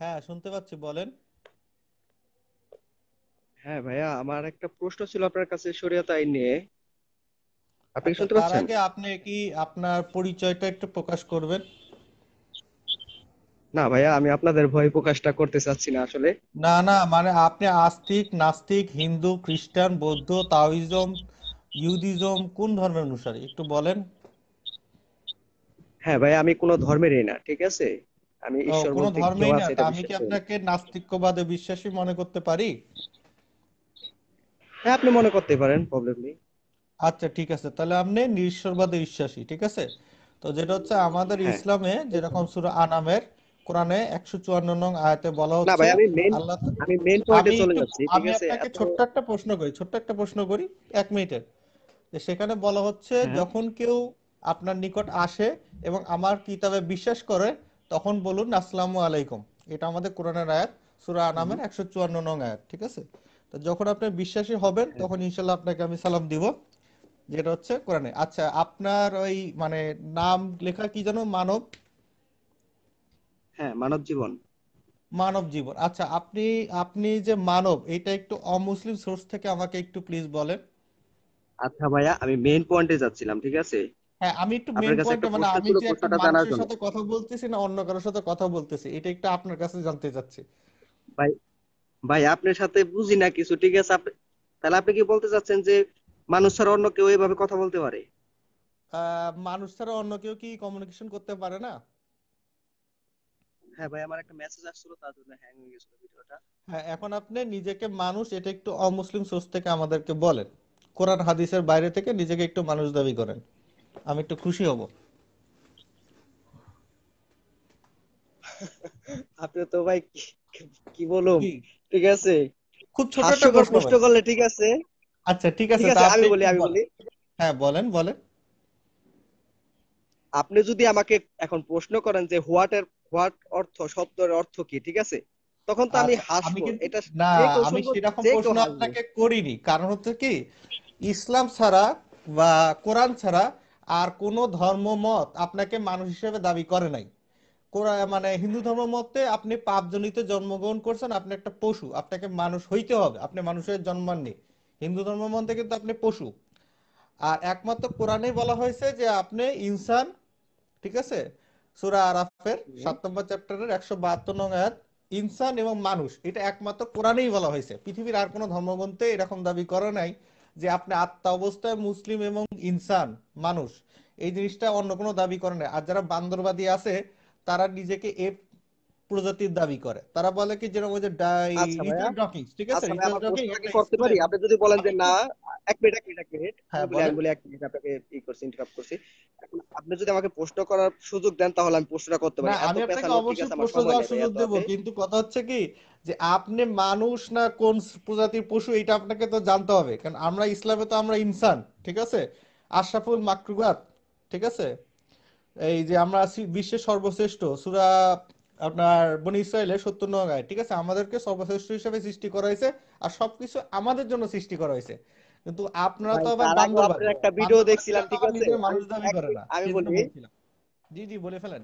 হ্যাঁ শুনতে পাচ্ছি বলেন হ্যাঁ ভাইয়া আমার একটা প্রশ্ন ছিল আপনার কাছে শরীয়ত আইন নিয়ে আপনি আচ্ছা, শুনতে পাচ্ছেন তার আগে আপনি কি আপনার পরিচয়টা একটু প্রকাশ করবেন না ভাইয়া আমি আপনাদের ভয় প্রকাশটা করতে চাচ্ছি না আসলে না না মানে আপনি আস্তিক নাস্তিক হিন্দু খ্রিস্টান বৌদ্ধ তাওয়িজম ইহুদিজম কোন ধর্মের অনুসারী একটু বলেন হ্যাঁ ভাই আমি কোনো ধর্মেরই না ঠিক আছে আমি ঈশ্বর কোন ধর্মেই না আমি কি আপনাকে নাস্তিক্যবাদে বিশ্বাসী মনে করতে পারি হ্যাঁ আপনি মনে করতে পারেন প্রবলেম নেই আচ্ছা ঠিক আছে তাহলে আপনি নিঃশ্বরবাদে বিশ্বাসী ঠিক আছে তো যেটা হচ্ছে আমাদের হ্যাঁ। ইসলামে যেরকম সুরা আনামের কোরআনে একশো চুয়ান্ন নং আয়াতে বলা হচ্ছে না আমি আমি আপনাকে ছোট্ট একটা প্রশ্ন করি ছোট্ট একটা প্রশ্ন করি এক মিনিটের যে সেখানে বলা হচ্ছে হ্যাঁ। যখন কেউ আপনার নিকট আসে এবং আমার কিতাবে বিশ্বাস করে তখন বলুন আসসালামু আলাইকুম এটা আমাদের কোরআনের আয়াত সুরা আনামের একশো চুয়ান্ন নং আয়াত ঠিক আছে তো যখন আপনি বিশ্বাসী হবেন তখন ইনশাল্লাহ আপনাকে আমি সালাম দিব যেটা হচ্ছে কোরআনে আচ্ছা আপনার ওই মানে নাম লেখা কি জানো মানব হ্যাঁ মানব জীবন মানব জীবন আচ্ছা আপনি আপনি যে মানব এটা একটু অমুসলিম সোর্স থেকে আমাকে একটু প্লিজ বলেন আচ্ছা ভাইয়া আমি মেইন পয়েন্টে যাচ্ছিলাম ঠিক আছে হ্যাঁ আমি একটু মেইন পয়েন্টে মানে আমি যে একটা মানুষের সাথে কথা বলতেছি না অন্য কারোর সাথে কথা বলতেছি এটা একটু আপনার কাছে জানতে চাচ্ছি ভাই ভাই আপনার সাথে বুঝি না কিছু ঠিক আছে আপনি তাহলে আপনি কি বলতে চাচ্ছেন যে মানুষ ছাড়া অন্য কেউ এইভাবে কথা বলতে পারে মানুষ ছাড়া অন্য কেউ কি কমিউনিকেশন করতে পারে না হ্যাঁ ভাই আমার একটা মেসেজ আসছিল তার জন্য হ্যাং হয়ে গেছিল ভিডিওটা হ্যাঁ এখন আপনি নিজেকে মানুষ এটা একটু অমুসলিম সোর্স থেকে আমাদেরকে বলেন কোরআন হাদিসের বাইরে থেকে নিজেকে একটু মানুষ দাবি করেন আমি একটু খুশি হব আপনি তো ভাই কি বলো ঠিক আছে খুব ছোট একটা প্রশ্ন করলে ঠিক আছে আচ্ছা ঠিক আছে আমি বলি আমি বলি হ্যাঁ বলেন বলেন আপনি যদি আমাকে এখন প্রশ্ন করেন যে হোয়াট এর হোয়াট অর্থ শব্দের অর্থ কি ঠিক আছে তখন তো আমি আচ্ছা, হাসবো এটা না আমি সেরকম প্রশ্ন আপনাকে করিনি কারণ হচ্ছে কি ইসলাম ছাড়া বা কোরআন ছাড়া আর কোন ধর্ম মত আপনাকে মানুষ হিসেবে দাবি করে নাই মানে হিন্দু ধর্ম মতে আপনি পাপ জনিত জন্মগ্রহণ করছেন আপনি একটা পশু আপনাকে মানুষ হইতে হবে আপনি মানুষের জন্মাননি হিন্দু ধর্ম মতে কিন্তু আপনি পশু আর একমাত্র কোরআনে বলা হয়েছে যে আপনি ইনসান ঠিক আছে সুরা আরাফের সাত নম্বর চ্যাপ্টারের একশো বাহাত্তর নং আয়াত ইনসান এবং মানুষ এটা একমাত্র কোরআনেই বলা হয়েছে পৃথিবীর আর কোনো ধর্মগ্রন্থে এরকম দাবি করে নাই যে আপনি আত্মা অবস্থায় মুসলিম এবং ইনসান মানুষ এই জিনিসটা অন্য কোনো দাবি করে না আর যারা বান্দরবাদী আছে তারা নিজেকে এফ প্রজাতির দাবি করে তারা বলে কি যেরকম ওই যে ডাই আচ্ছা ঠিক আছে আচ্ছা করতে পারি আপনি যদি বলেন যে না এক মিনিট এক মিনিট এক মিনিট হ্যাঁ, এক মিনিট আপনাকে ই করছি ইন্টারাপ্ট করছি আপনি যদি আমাকে প্রশ্ন করার সুযোগ দেন তাহলে আমি প্রশ্নটা করতে পারি আমি আপনাকে অবশ্যই প্রশ্ন করার সুযোগ দেব কিন্তু কথা হচ্ছে কি যে আপনি মানুষ না কোন প্রজাতির পশু এটা আপনাকে তো জানতে হবে কারণ আমরা ইসলামে তো আমরা ইনসান ঠিক আছে আশরাফুল মাকরুগাত ঠিক আছে এই যে আমরা বিশ্বের সর্বশ্রেষ্ঠ সুরা আপনার বনি ইসরায়েলের সত্তর নয় গায়ে ঠিক আছে আমাদেরকে সর্বশ্রেষ্ঠ হিসেবে সৃষ্টি করা হয়েছে আর সবকিছু আমাদের জন্য সৃষ্টি করা হয়েছে কিন্তু আপনারা তো আবার বান্দরবাদ একটা ভিডিও দেখছিলাম ঠিক আছে মানুষ দাবি করে না আমি বলি জি জি বলে ফেলেন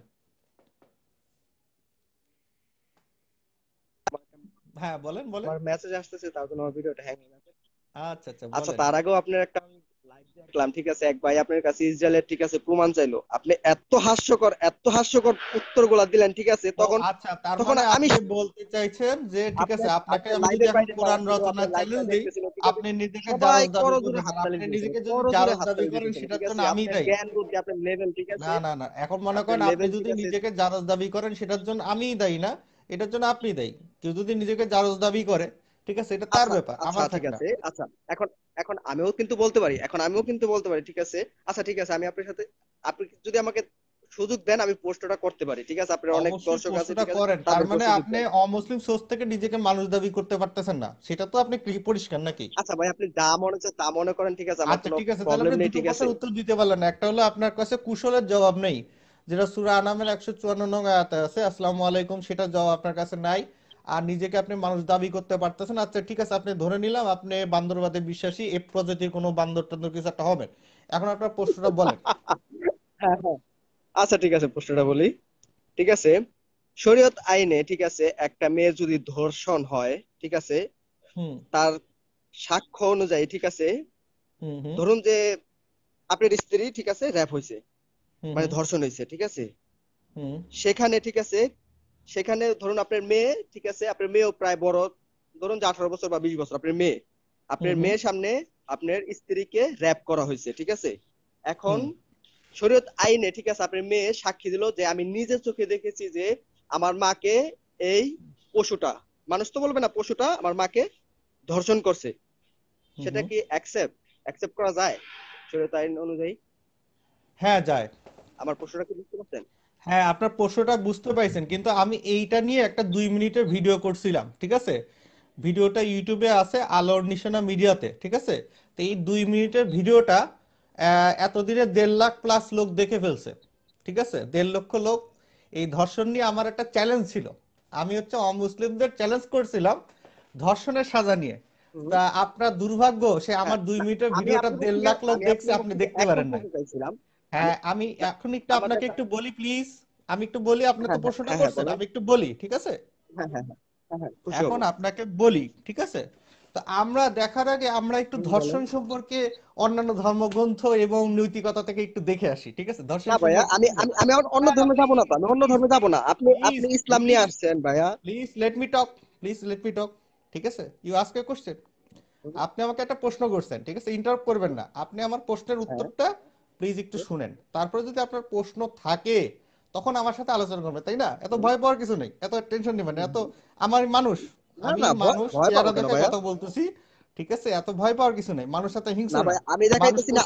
হ্যাঁ বলেন বলেন আমার মেসেজ আসতেছে তার জন্য আমার ভিডিওটা হ্যাং আচ্ছা আচ্ছা আচ্ছা তার আগেও আপনার একটা দেখলাম ঠিক আছে এক ভাই আপনার কাছে ইসরায়েলের ঠিক আছে প্রমাণ চাইলো আপনি এত হাস্যকর এত হাস্যকর উত্তর গুলা দিলেন ঠিক আছে তখন আচ্ছা, তখন মানে আমি বলতে চাইছেন যে ঠিক আছে আপনাকে আমি কোরআন রচনা আপনি নিজেকে জারজ দাবি করেন আপনি নিজেকে দাবি করেন সেটার জন্য আমি দায়ী জ্ঞান বুদ্ধি আপনি ঠিক আছে না না না এখন মনে করেন আপনি যদি নিজেকে দাবি করেন সেটার জন্য আমিই দায়ী না এটার জন্য আপনি দায়ী কেউ যদি নিজেকে জারজ দাবি করে ঠিক আছে এটা তার আচ্ছা, ব্যাপার আচ্ছা, আমার ঠিক আছে আচ্ছা এখন এখন আমিও কিন্তু বলতে পারি এখন আমিও কিন্তু বলতে পারি ঠিক আছে আচ্ছা ঠিক আছে আমি আপনার সাথে আপনি যদি আমাকে সুযোগ দেন আমি পোস্টটা করতে পারি ঠিক আছে আপনি অনেক দর্শক আছে ঠিক আছে তার মানে আপনি অমুসলিম সোর্স থেকে নিজেকে মানুষ দাবি করতে পারতেছেন না সেটা তো আপনি পরিষ্কার নাকি আচ্ছা ভাই আপনি যা মনে হচ্ছে তা মনে করেন ঠিক আছে আমার আচ্ছা, কোনো প্রবলেম নেই ঠিক আছে উত্তর দিতে পারলেন না একটা হলো আপনার কাছে কুশলের জবাব নেই যেটা সূরা আনামের 154 নং আয়াতে আছে আসসালামু আলাইকুম সেটা জবাব আপনার কাছে নাই আর নিজেকে আপনি মানুষ দাবি করতে পারতেছেন আচ্ছা ঠিক আছে আপনি ধরে নিলাম আপনি বান্দরবাদে বিশ্বাসী এ প্রজাতির কোনো বান্দর টান্দর কিছু একটা হবে এখন আপনার প্রশ্নটা বলেন হ্যাঁ, হ্যাঁ। আচ্ছা ঠিক আছে প্রশ্নটা বলি ঠিক আছে শরীয়ত আইনে ঠিক আছে একটা মেয়ে যদি ধর্ষণ হয় ঠিক আছে তার সাক্ষ্য অনুযায়ী ঠিক আছে ধরুন যে আপনার স্ত্রী ঠিক আছে র্যাপ হয়েছে মানে ধর্ষণ হয়েছে ঠিক আছে সেখানে ঠিক আছে সেখানে ধরুন আপনার মেয়ে ঠিক আছে আপনার মেয়েও প্রায় বড় ধরুন যে আঠারো বছর বা বিশ বছর আপনার মেয়ে আপনার মেয়ের সামনে আপনার স্ত্রীকে র্যাপ করা হয়েছে ঠিক আছে এখন শরীয়ত আইনে ঠিক আছে আপনার মেয়ে সাক্ষী দিল যে আমি নিজের চোখে দেখেছি যে আমার মাকে এই পশুটা মানুষ তো বলবে না পশুটা আমার মাকে ধর্ষণ করছে সেটা কি অ্যাকসেপ্ট অ্যাকসেপ্ট করা যায় শরীয়ত আইন অনুযায়ী হ্যাঁ যায় আমার পশুটা কি বুঝতে পারছেন হ্যাঁ আপনার প্রশ্নটা বুঝতে পাইছেন কিন্তু আমি এইটা নিয়ে একটা দুই মিনিটের ভিডিও করছিলাম ঠিক আছে ভিডিওটা ইউটিউবে আছে আলোর নিশানা মিডিয়াতে ঠিক আছে তো এই দুই মিনিটের ভিডিওটা এতদিনে দেড় লাখ প্লাস লোক দেখে ফেলছে ঠিক আছে দেড় লক্ষ লোক এই ধর্ষণ নিয়ে আমার একটা চ্যালেঞ্জ ছিল আমি হচ্ছে অমুসলিমদের চ্যালেঞ্জ করছিলাম ধর্ষণের সাজা নিয়ে তা আপনার দুর্ভাগ্য সে আমার দুই মিনিটের ভিডিওটা দেড় লাখ লোক দেখছে আপনি দেখতে পারেন না হ্যাঁ, হ্যাঁ আমি এখন একটু আপনাকে একটু বলি প্লিজ আমি একটু বলি আপনি তো হ্যাঁ, হ্যাঁ, প্রশ্নটা করছেন আমি একটু বলি ঠিক আছে এখন আপনাকে বলি ঠিক আছে তো আমরা দেখার আগে আমরা একটু ধর্ষণ সম্পর্কে অন্যান্য ধর্মগ্রন্থ এবং নৈতিকতা থেকে একটু দেখে আসি ঠিক আছে ধর্ষণ ভাইয়া আমি আমি অন্য ধর্মে যাব না আমি অন্য ধর্মে যাব না আপনি আপনি ইসলাম নিয়ে আসছেন ভাইয়া please let me talk please let me talk ঠিক আছে ইউ আস্ক এ কোশ্চেন আপনি আমাকে একটা প্রশ্ন করছেন ঠিক আছে ইন্টারাপ্ট করবেন না আপনি আমার প্রশ্নের উত্তরটা প্লিজ একটু শুনেন তারপরে যদি আপনার প্রশ্ন থাকে তখন আমার সাথে আলোচনা করবে তাই না এত ভয় পাওয়ার কিছু নেই এত টেনশন নেবেন এত আমার মানুষ আমি মানুষ কথা বলতেছি ঠিক আছে এত ভয় পাওয়ার কিছু মানুষ সাথে হিংসা ভাই আমি দেখাইতেছি না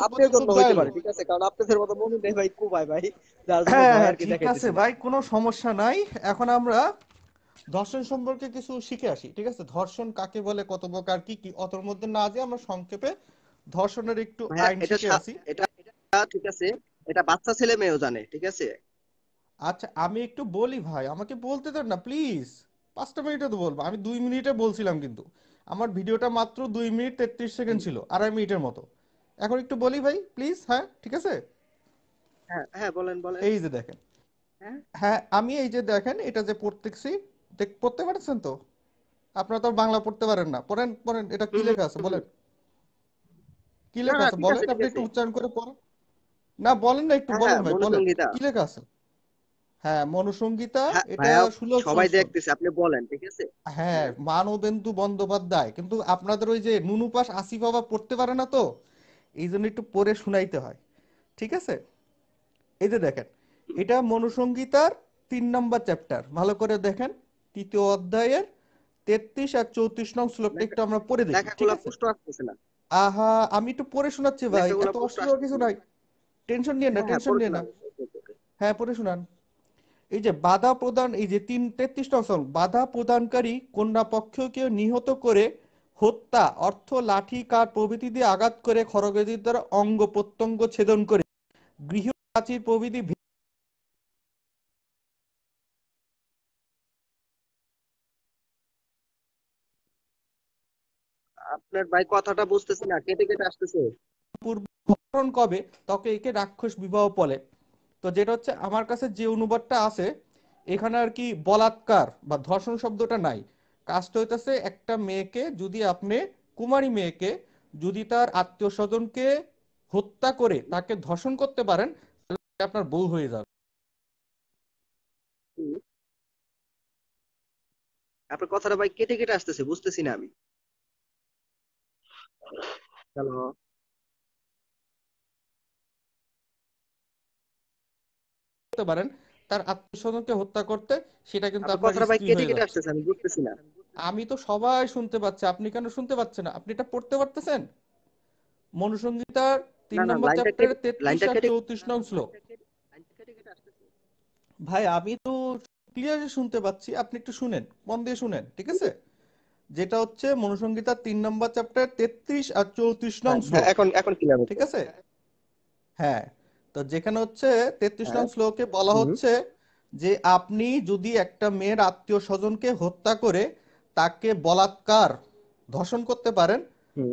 হইতে পারে ঠিক আছে কারণ আপনাদের মনে নেই ভাই ভাই হ্যাঁ, ঠিক আছে ভাই কোনো সমস্যা নাই এখন আমরা ধর্ষণ সম্পর্কে কিছু শিখে আসি ঠিক আছে ধর্ষণ কাকে বলে কত প্রকার কি কি অতর মধ্যে না যে আমরা সংক্ষেপে ধর্ষণের একটু আইন শিখে আসি এটা আচ্ছা, ঠিক আছে এটা বাচ্চা ছেলে মেয়েও জানে ঠিক আছে আচ্ছা আমি একটু বলি ভাই আমাকে বলতে দেন না প্লিজ পাঁচটা মিনিটে তো বলবো আমি দুই মিনিটে বলছিলাম কিন্তু আমার ভিডিওটা মাত্র দুই মিনিট তেত্রিশ সেকেন্ড ছিল আড়াই মিনিটের মতো এখন একটু বলি ভাই প্লিজ হ্যাঁ ঠিক আছে হ্যাঁ, হ্যাঁ বলেন বলেন এই যে দেখেন হ্যাঁ? হ্যাঁ আমি এই যে দেখেন এটা যে পড়তেছি পড়তে পারছেন তো আপনারা তো বাংলা পড়তে পারেন না পড়েন পড়েন এটা কি লেখা আছে বলেন কি লেখা আছে বলেন আপনি একটু উচ্চারণ করে পড়েন না বলেন না একটু হ্যাঁ, বলেন হ্যাঁ, ভাই বলেন কি লেখা আছে হ্যাঁ মনসংগীতা হ্যাঁ, এটা সুলভ সবাই দেখতেছে আপনি বলেন ঠিক আছে হ্যাঁ মানবেন্দু বন্দ্যোপাধ্যায় কিন্তু আপনাদের ওই যে নুনুপাস আসি বাবা পড়তে পারে না তো এই জন্য একটু পড়ে শুনাইতে হয় ঠিক আছে এই যে দেখেন এটা মনুসংগীতার তিন নম্বর চ্যাপ্টার ভালো করে দেখেন তৃতীয় অধ্যায়ের তেত্রিশ আর চৌত্রিশ নং শ্লোকটা একটু আমরা পড়ে দেখি ঠিক আছে আহা আমি একটু পড়ে শোনাচ্ছি ভাই এত অসুবিধা কিছু নাই টেনশন নিয়ে না টেনশন হ্যাঁ, নিয়ে না হ্যাঁ পড়ে শুনান এই যে বাধা প্রদান এই যে তিন তেত্রিশ নং বাধা প্রদানকারী কন্যা পক্ষকে নিহত করে হত্যা অর্থ লাঠি কাঠ প্রভৃতি দিয়ে আঘাত করে খরগতির দ্বারা অঙ্গ প্রত্যঙ্গ ছেদন করে গৃহ প্রাচীর প্রভৃতি আপনার ভাই কথাটা বুঝতেছি না কেটে কেটে আসতেছে পূর্বকরণ কবে তকে একে রাক্ষস বিবাহ বলে তো যেটা হচ্ছে আমার কাছে যে অনুবাদটা আছে এখানে আর কি বলাৎকার বা ধর্ষণ শব্দটা নাই কাজটা হইতেছে একটা মেয়েকে যদি আপনি কুমারী মেয়েকে যদি তার আত্মীয় স্বজনকে হত্যা করে তাকে ধর্ষণ করতে পারেন আপনার বউ হয়ে যাবে আপনার কথাটা ভাই কেটে কেটে আসতেছে বুঝতেছি না আমি Hello. করতে পারেন তার আত্মীয়স্বজনকে হত্যা করতে সেটা কিন্তু আপনার ভাই কেটে কেটে আমি বুঝতেছি না আমি তো সবাই শুনতে পাচ্ছি আপনি কেন শুনতে পাচ্ছেন না আপনি এটা পড়তে পারতেছেন মনুসংহিতার তিন নম্বর চ্যাপ্টারের তেত্রিশ আর চৌত্রিশ নং শ্লোক ভাই আমি তো ক্লিয়ারলি শুনতে পাচ্ছি আপনি একটু শুনেন মন দিয়ে শুনেন ঠিক আছে যেটা হচ্ছে মনুসংগীতা তিন নম্বর চ্যাপ্টার তেত্রিশ আর চৌত্রিশ নং হ্যাঁ, এখন এখন ঠিক আছে হ্যাঁ তো যেখানে হচ্ছে তেত্রিশ নং হ্যাঁ। শ্লোকে বলা হচ্ছে যে আপনি যদি একটা মেয়ের আত্মীয় স্বজনকে হত্যা করে তাকে বলাৎকার ধর্ষণ করতে পারেন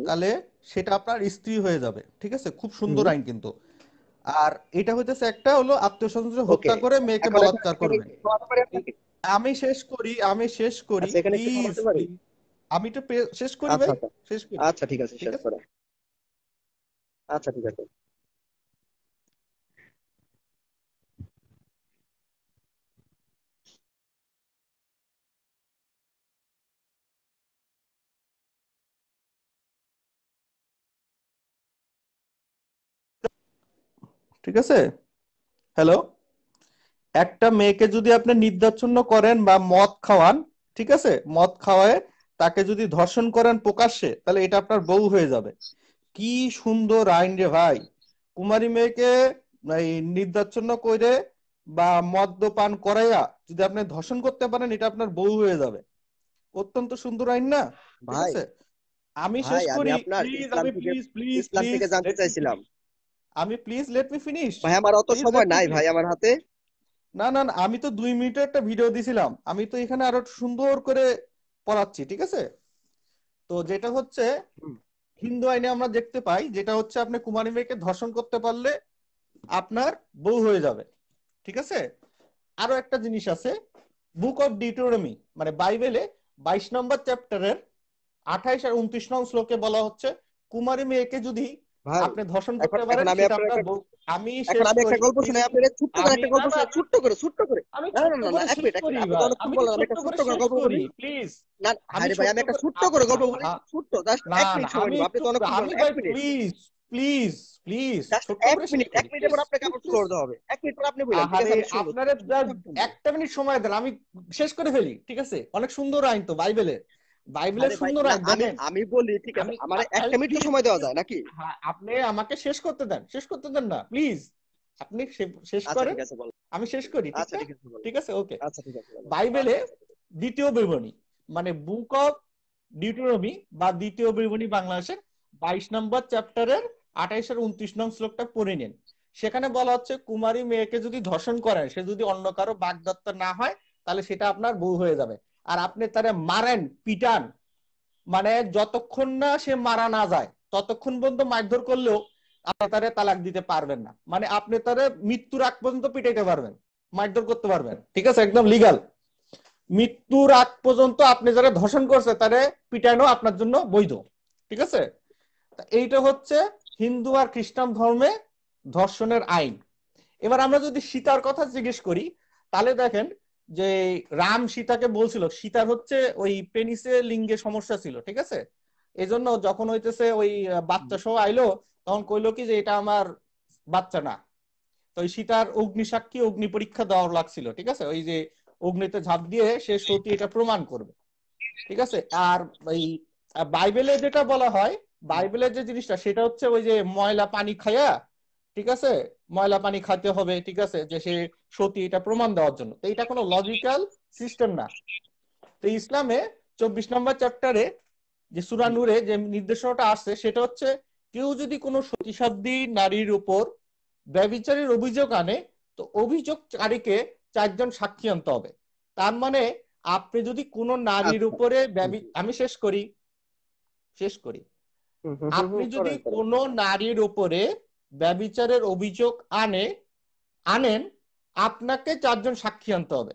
তাহলে সেটা আপনার স্ত্রী হয়ে যাবে ঠিক আছে খুব সুন্দর আইন কিন্তু আর এটা হইতেছে একটা হলো আত্মীয় স্বজন হত্যা করে মেয়েকে বলাৎকার করবে আমি শেষ করি আমি শেষ করি প্লিজ আচ্ছা, আমি তো শেষ করি আচ্ছা, ভাই আচ্ছা। শেষ করি আচ্ছা ঠিক আছে শেষ করা আচ্ছা ঠিক আছে ঠিক আছে হ্যালো একটা মেয়েকে যদি আপনি নির্দাচ্ছন্ন করেন বা মদ খাওয়ান ঠিক আছে মদ খাওয়ায় তাকে যদি ধর্ষণ করেন প্রকাশ্যে তাহলে এটা আপনার বউ হয়ে যাবে কি সুন্দর আইন রে ভাই কুমারী মেয়েকে নির্দাচ্ছন্ন করে বা মদ্যপান করাইয়া যদি আপনি ধর্ষণ করতে পারেন এটা আপনার বউ হয়ে যাবে অত্যন্ত সুন্দর আইন না ভাই আমি শেষ করি প্লিজ আমি প্লিজ প্লিজ প্লিজ জানতে চাইছিলাম আমি প্লিজ লেট মি ফিনিশ ভাই আমার অত সময় নাই ভাই আমার হাতে না না আমি তো দুই মিনিটের একটা ভিডিও দিছিলাম আমি তো এখানে আরো সুন্দর করে পড়াচ্ছি ঠিক আছে তো যেটা হচ্ছে হিন্দু আইনে আমরা দেখতে পাই যেটা হচ্ছে আপনি কুমারী মেয়েকে ধর্ষণ করতে পারলে আপনার বউ হয়ে যাবে ঠিক আছে আরো একটা জিনিস আছে বুক অফ ডিটোরমি মানে বাইবেলে বাইশ নম্বর চ্যাপ্টারের আঠাইশ আর উনত্রিশ নং শ্লোকে বলা হচ্ছে কুমারী মেয়েকে যদি আপনি ধর্ষণ করতে পারেন আমি আমি আমি একটা গল্প আপনি ছোট্ট করে একটা গল্প ছোট্ট করে ছোট্ট করে আমি না না না এক মিনিট আমি বললাম একটা ছোট্ট করে গল্প বলি প্লিজ না আরে ভাই আমি একটা ছোট্ট করে গল্প বলি ছোট্ট জাস্ট এক মিনিট সময় আপনি তো অনেক ভাই প্লিজ প্লিজ প্লিজ এক মিনিট এক পর আপনাকে আবার হবে এক মিনিট পর আপনি বলেন আপনারে একটা মিনিট সময় দেন আমি শেষ করে ফেলি ঠিক আছে অনেক সুন্দর আইন তো বাইবেলের বাইবেলের সুন্দর আমি বলি ঠিক আছে আমার একটা মিনিট সময় দেওয়া যায় নাকি হ্যাঁ, আপনি আমাকে শেষ করতে দেন শেষ করতে দেন না প্লিজ আপনি শেষ আচ্ছা, করেন আমি শেষ করি ঠিক আচ্ছা, আছে ওকে আচ্ছা, বাইবেলে দ্বিতীয় বিবরণী মানে বুক অফ ডিউটোনমি বা দ্বিতীয় বিবরণী বাংলাদেশের বাইশ নম্বর চ্যাপ্টারের আঠাইশ উনত্রিশ নং শ্লোকটা পড়ে নেন সেখানে বলা হচ্ছে কুমারী মেয়েকে যদি ধর্ষণ করেন সে যদি অন্য কারো বাগদত্ত না হয় তাহলে সেটা আপনার বউ হয়ে যাবে আর আপনি তারে মারেন পিটান মানে যতক্ষণ না সে মারা না যায় ততক্ষণ পর্যন্ত মারধর করলেও আপনি তারে তালাক দিতে পারবেন না মানে আপনি তারে মৃত্যুর আগ পর্যন্ত পিটাইতে পারবেন মারধর করতে পারবেন ঠিক আছে একদম লিগাল মৃত্যুর আগ পর্যন্ত আপনি যারা ধর্ষণ করছে তারে পিটানো আপনার জন্য বৈধ ঠিক আছে এইটা হচ্ছে হিন্দু আর খ্রিস্টান ধর্মে ধর্ষণের আইন এবার আমরা যদি সীতার কথা জিজ্ঞেস করি তাহলে দেখেন যে রাম সীতাকে বলছিল সীতার হচ্ছে ওই পেনিসে লিঙ্গে সমস্যা ছিল ঠিক আছে এজন্য যখন হইতেছে ওই বাচ্চা সহ আইলো তখন কইলো কি যে এটা আমার বাচ্চা না তো ওই সীতার অগ্নি সাক্ষী অগ্নি পরীক্ষা দেওয়ার লাগছিল ঠিক আছে ওই যে অগ্নিতে ঝাঁপ দিয়ে সে সতী এটা প্রমাণ করবে ঠিক আছে আর ওই বাইবেলে যেটা বলা হয় বাইবেলের যে জিনিসটা সেটা হচ্ছে ওই যে ময়লা পানি খায়া ঠিক আছে ময়লা পানি খাইতে হবে ঠিক আছে যে সে সতী এটা প্রমাণ দেওয়ার জন্য তো এটা কোনো লজিক্যাল সিস্টেম না তো ইসলামে চব্বিশ নম্বর চ্যাপ্টারে যে সুরা যে নির্দেশনাটা আসছে সেটা হচ্ছে কেউ যদি কোনো সতীশাব্দী নারীর উপর ব্যবিচারের অভিযোগ আনে তো অভিযোগকারীকে চারজন সাক্ষী আনতে হবে তার মানে আপনি যদি কোনো নারীর আচ্ছা। উপরে আমি শেষ করি শেষ করি আপনি যদি কোনো নারীর উপরে ব্যবিচারের অভিযোগ আনে আনেন আপনাকে চারজন সাক্ষী আনতে হবে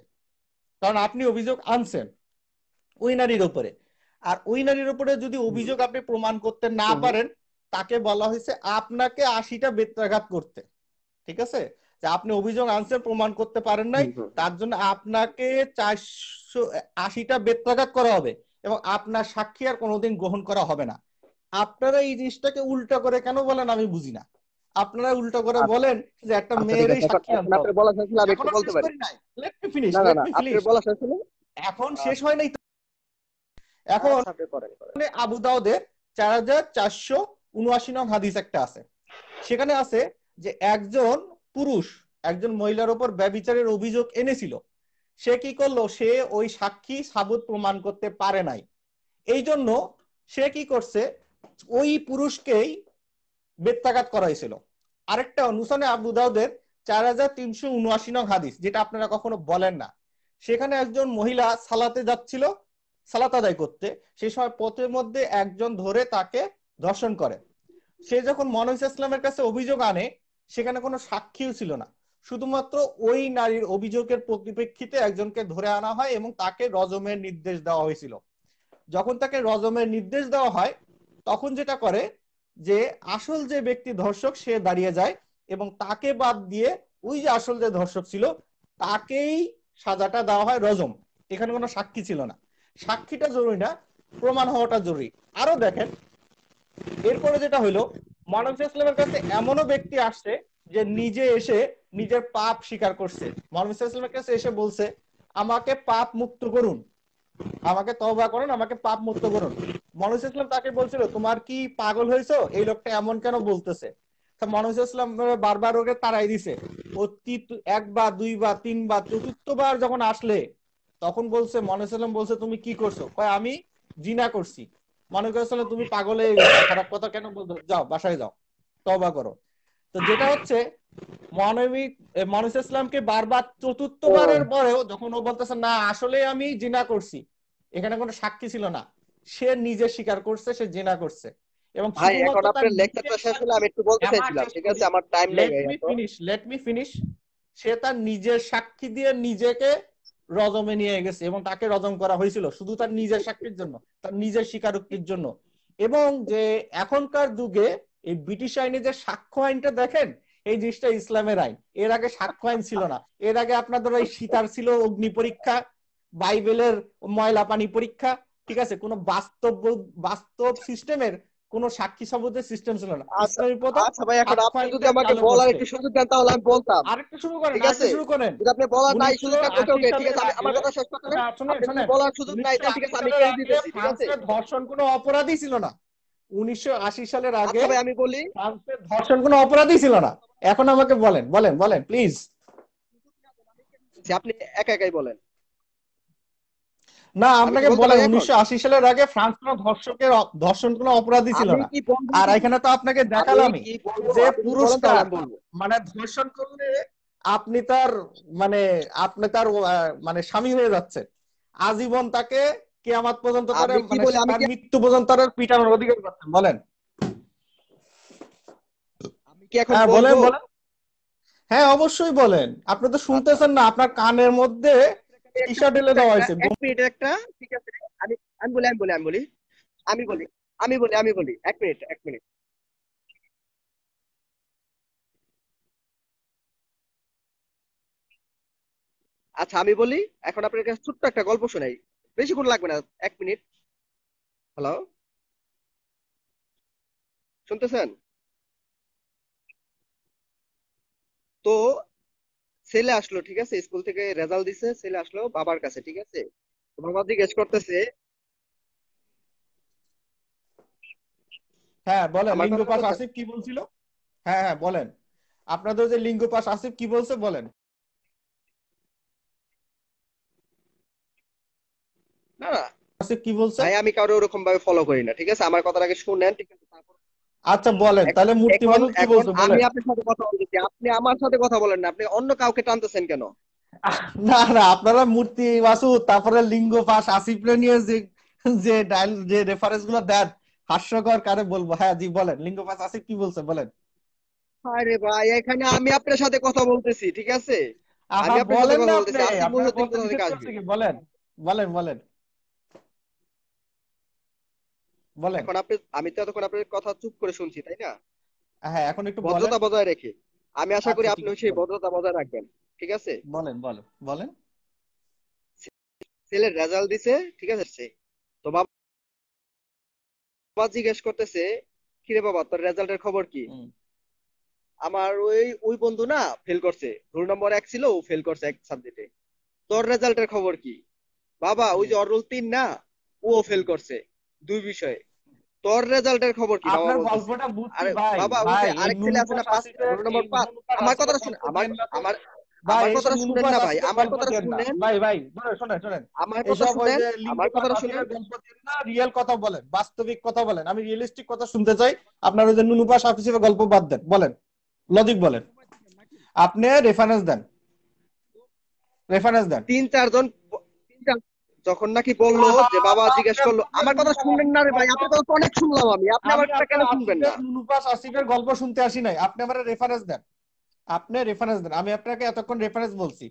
কারণ আপনি অভিযোগ আনছেন ওই নারীর উপরে আর ওই নারীর উপরে যদি অভিযোগ আপনি প্রমাণ করতে না পারেন তাকে বলা হয়েছে আপনাকে আশিটা বেত্রাঘাত করতে ঠিক আছে যে আপনি অভিযোগ আনছেন প্রমাণ করতে পারেন নাই তার জন্য আপনাকে চারশো আশিটা বেত্রাঘাত করা হবে এবং আপনার সাক্ষী আর কোনোদিন গ্রহণ করা হবে না আপনারা এই জিনিসটাকে উল্টা করে কেন বলেন আমি বুঝি না আপনারা উল্টো করে আচ্ছা, বলেন যে একটা আচ্ছা, মেয়েরই সাক্ষী আনতে বলা শেষ হলো আমি একটু বলতে পারি let me finish let me finish বলা শেষ হলো এখন শেষ আচ্ছা। হয় নাই এখন মানে আবু দাউদের 4479 নং হাদিস একটা আছে সেখানে আছে যে একজন পুরুষ একজন মহিলার উপর ব্যভিচারের অভিযোগ এনেছিল সে কি করলো সে ওই সাক্ষী সাবুত প্রমাণ করতে পারে নাই এই জন্য সে কি করছে ওই পুরুষকেই বেত্তাঘাত করা হয়েছিল আরেকটা অনুসানে আবু দাউদের চার হাজার তিনশো উনআশি নং হাদিস যেটা আপনারা কখনো বলেন না সেখানে একজন মহিলা সালাতে যাচ্ছিল সালাত আদায় করতে সে সময় পথের মধ্যে একজন ধরে তাকে ধর্ষণ করে সে যখন মনোজ ইসলামের কাছে অভিযোগ আনে সেখানে কোনো সাক্ষীও ছিল না শুধুমাত্র ওই নারীর অভিযোগের পরিপ্রেক্ষিতে একজনকে ধরে আনা হয় এবং তাকে রজমের নির্দেশ দেওয়া হয়েছিল যখন তাকে রজমের নির্দেশ দেওয়া হয় তখন যেটা করে যে আসল যে ব্যক্তি ধর্ষক সে দাঁড়িয়ে যায় এবং তাকে বাদ দিয়ে ওই যে আসল যে ধর্ষক ছিল তাকেই সাজাটা দেওয়া হয় রজম এখানে কোনো সাক্ষী ছিল না সাক্ষীটা জরুরি না প্রমাণ হওয়াটা জরুরি আরো দেখেন এরপরে যেটা হলো মানব ইসলামের কাছে এমনও ব্যক্তি আসছে যে নিজে এসে নিজের পাপ স্বীকার করছে মানব ইসলামের কাছে এসে বলছে আমাকে পাপ মুক্ত করুন আমাকে তবা করুন আমাকে পাপ মুক্ত করুন মনুষ ইসলাম তাকে বলছিল তোমার কি পাগল হয়েছো এই লোকটা এমন কেন বলতেছে মনুষ ইসলাম বারবার ওকে তারাই দিছে ও একবার দুইবার তিনবার চতুর্থবার যখন আসলে তখন বলছে মনুষ ইসলাম বলছে তুমি কি করছো কয় আমি জিনা করছি মনুষ ইসলাম তুমি পাগলে খারাপ কথা কেন বলছো যাও বাসায় যাও তবা করো তো যেটা হচ্ছে মানবিক মানুষ ইসলামকে বারবার চতুর্থবারের পরেও যখন ও বলতেছে না আসলে আমি জিনা করছি এখানে কোনো সাক্ষী ছিল না সে নিজে স্বীকার করছে সে জেনা করছে এবং ভাই এখন আপনার লেকচারটা শেষ হলে আমি একটু বলতে চাইছিলাম ঠিক আছে আমার টাইম লাগে let finish let me finish সে তার নিজের সাক্ষী দিয়ে নিজেকে রজমে নিয়ে গেছে এবং তাকে রজম করা হয়েছিল শুধু তার নিজের সাক্ষীর জন্য তার নিজের স্বীকারোক্তির জন্য এবং যে এখনকার যুগে এই ব্রিটিশ আইনে যে সাক্ষ্য আইনটা দেখেন এই জিনিসটা ইসলামের আইন এর আগে সাক্ষ্য আইন ছিল না এর আগে আপনাদের ওই সীতার ছিল অগ্নি পরীক্ষা বাইবেলের ময়লা পানি পরীক্ষা ঠিক আছে কোন বাস্তব বাস্তব সিস্টেমের কোনো সাক্ষী সাবুদের সিস্টেম ছিল না আচ্ছা, আচ্ছা ভাই এখন আপনি যদি আমাকে বলার একটু সুযোগ দেন তাহলে আমি বলতাম আরেকটু শুরু করেন ঠিক আছে শুরু করেন যদি আপনি বলার নাই করতে ঠিক আছে আমার কথা শেষ করতে হ্যাঁ, বলার সুযোগ নাই ঠিক আছে আমি ঠিক আছে ধর্ষণ কোনো অপরাধই ছিল না 1980 সালের আগে ভাই আমি বলি ফ্রান্সে ধর্ষণ কোনো অপরাধই ছিল না এখন আমাকে বলেন বলেন বলেন প্লিজ আপনি একা একাই বলেন না আপনাকে বলে উনিশশো আশি সালের আগে ফ্রান্স কোনো ধর্ষকের ধর্ষণ কোনো অপরাধী ছিল না আর এখানে তো আপনাকে দেখালাম যে পুরস্কার মানে ধর্ষণ করলে আপনি তার মানে আপনি তার মানে স্বামী হয়ে যাচ্ছেন আজীবন তাকে কেয়ামাত পর্যন্ত তার মানে মৃত্যু পর্যন্ত তার পিটানোর অধিকার পাচ্ছেন বলেন আমি হ্যাঁ, বলেন বলেন হ্যাঁ অবশ্যই বলেন আপনি তো শুনতেছেন না আপনার কানের মধ্যে টি শার্ট দেওয়া হয়েছে একটা ঠিক আছে আমি আমি বলি আমি বলি আমি বলি আমি বলি আমি বলি আমি বলি এক মিনিট এক মিনিট আচ্ছা আমি বলি এখন আপনার কাছে ছোট্ট একটা গল্প শোনাই বেশিক্ষণ লাগবে না এক মিনিট হ্যালো শুনতেছেন তো ছেলে আসলো ঠিক আছে স্কুল থেকে রেজাল্ট দিছে ছেলে আসলো বাবার কাছে ঠিক আছে বাবা জিজ্ঞেস করতেছে হ্যাঁ বলেন লিঙ্গ পাস আসিফ কি বলছিল হ্যাঁ হ্যাঁ বলেন আপনাদের যে লিঙ্গ পাস আসিফ কি বলছে বলেন না না আসিফ কি বলছে ভাই আমি কারো ওরকম ভাবে ফলো করি না ঠিক আছে আমার কথাটাকে শুনেন ঠিক আছে তারপর আচ্ছা বলেন তাহলে মূর্তি মানুষ কি বলছো আমি আপনার সাথে কথা বলতেছি আপনি আমার সাথে কথা বলেন না আপনি অন্য কাউকে টানতেছেন কেন না না আপনারা মূর্তি বাসু তারপরে লিঙ্গ পাস আসিফলে নিয়ে যে যে ডাইল যে রেফারেন্স গুলো দেন হাস্যকর কারে বলবো হ্যাঁ জি বলেন লিঙ্গ পাস আসিফ কি বলছে বলেন আরে ভাই এখানে আমি আপনার সাথে কথা বলতেছি ঠিক আছে আমি আপনার সাথে কথা বলতেছি বলেন বলেন বলেন বলেন এখন আপনি আমি তো এতক্ষণ আপনার কথা চুপ করে শুনছি তাই না হ্যাঁ এখন একটু ভদ্রতা বজায় রেখে আমি আশা আচ্ছা, করি আপনি সেই ভদ্রতা বজায় রাখবেন ঠিক আছে বলেন বলেন বলেন ছেলের রেজাল্ট দিছে ঠিক আছে তো বাবা জিজ্ঞেস করতেছে কিরে বাবা তোর রেজাল্টের খবর কি আমার ওই ওই বন্ধু না ফেল করছে রোল নম্বর এক ছিল ও ফেল করছে এক সাবজেক্টে তোর রেজাল্টের খবর কি বাবা ওই যে অরুল তিন না ও ফেল করছে দুই বিষয়ে তোর রেজাল্টের খবর কি আপনার গল্পটা বুঝছি ভাই বাবা আরেক ছেলে আছে না 5 নম্বর 5 আমার কথাটা শুনে আমার আমার আমার কথাটা শুনেন না ভাই আমার কথাটা শুনেন ভাই ভাই শুনেন শুনেন আমার কথা শুনেন আমার কথাটা শুনেন গল্প না রিয়েল কথা বলেন বাস্তবিক কথা বলেন আমি রিয়েলিস্টিক কথা শুনতে চাই আপনার ওই যে নুনুপা সাফিসের গল্প বাদ দেন বলেন লজিক বলেন আপনি রেফারেন্স দেন রেফারেন্স দেন তিন চারজন যখন নাকি বললো যে বাবা জিজ্ঞেস করলো আমার কথা শুনবেন না রে ভাই আপনার কথা তো অনেক শুনলাম আমি আপনি আমার কথা কেন শুনবেন না নুনুপাস আসিফের গল্প শুনতে আসি নাই আপনি আমারে রেফারেন্স দেন আপনি রেফারেন্স দেন আমি আপনাকে এতক্ষণ রেফারেন্স বলছি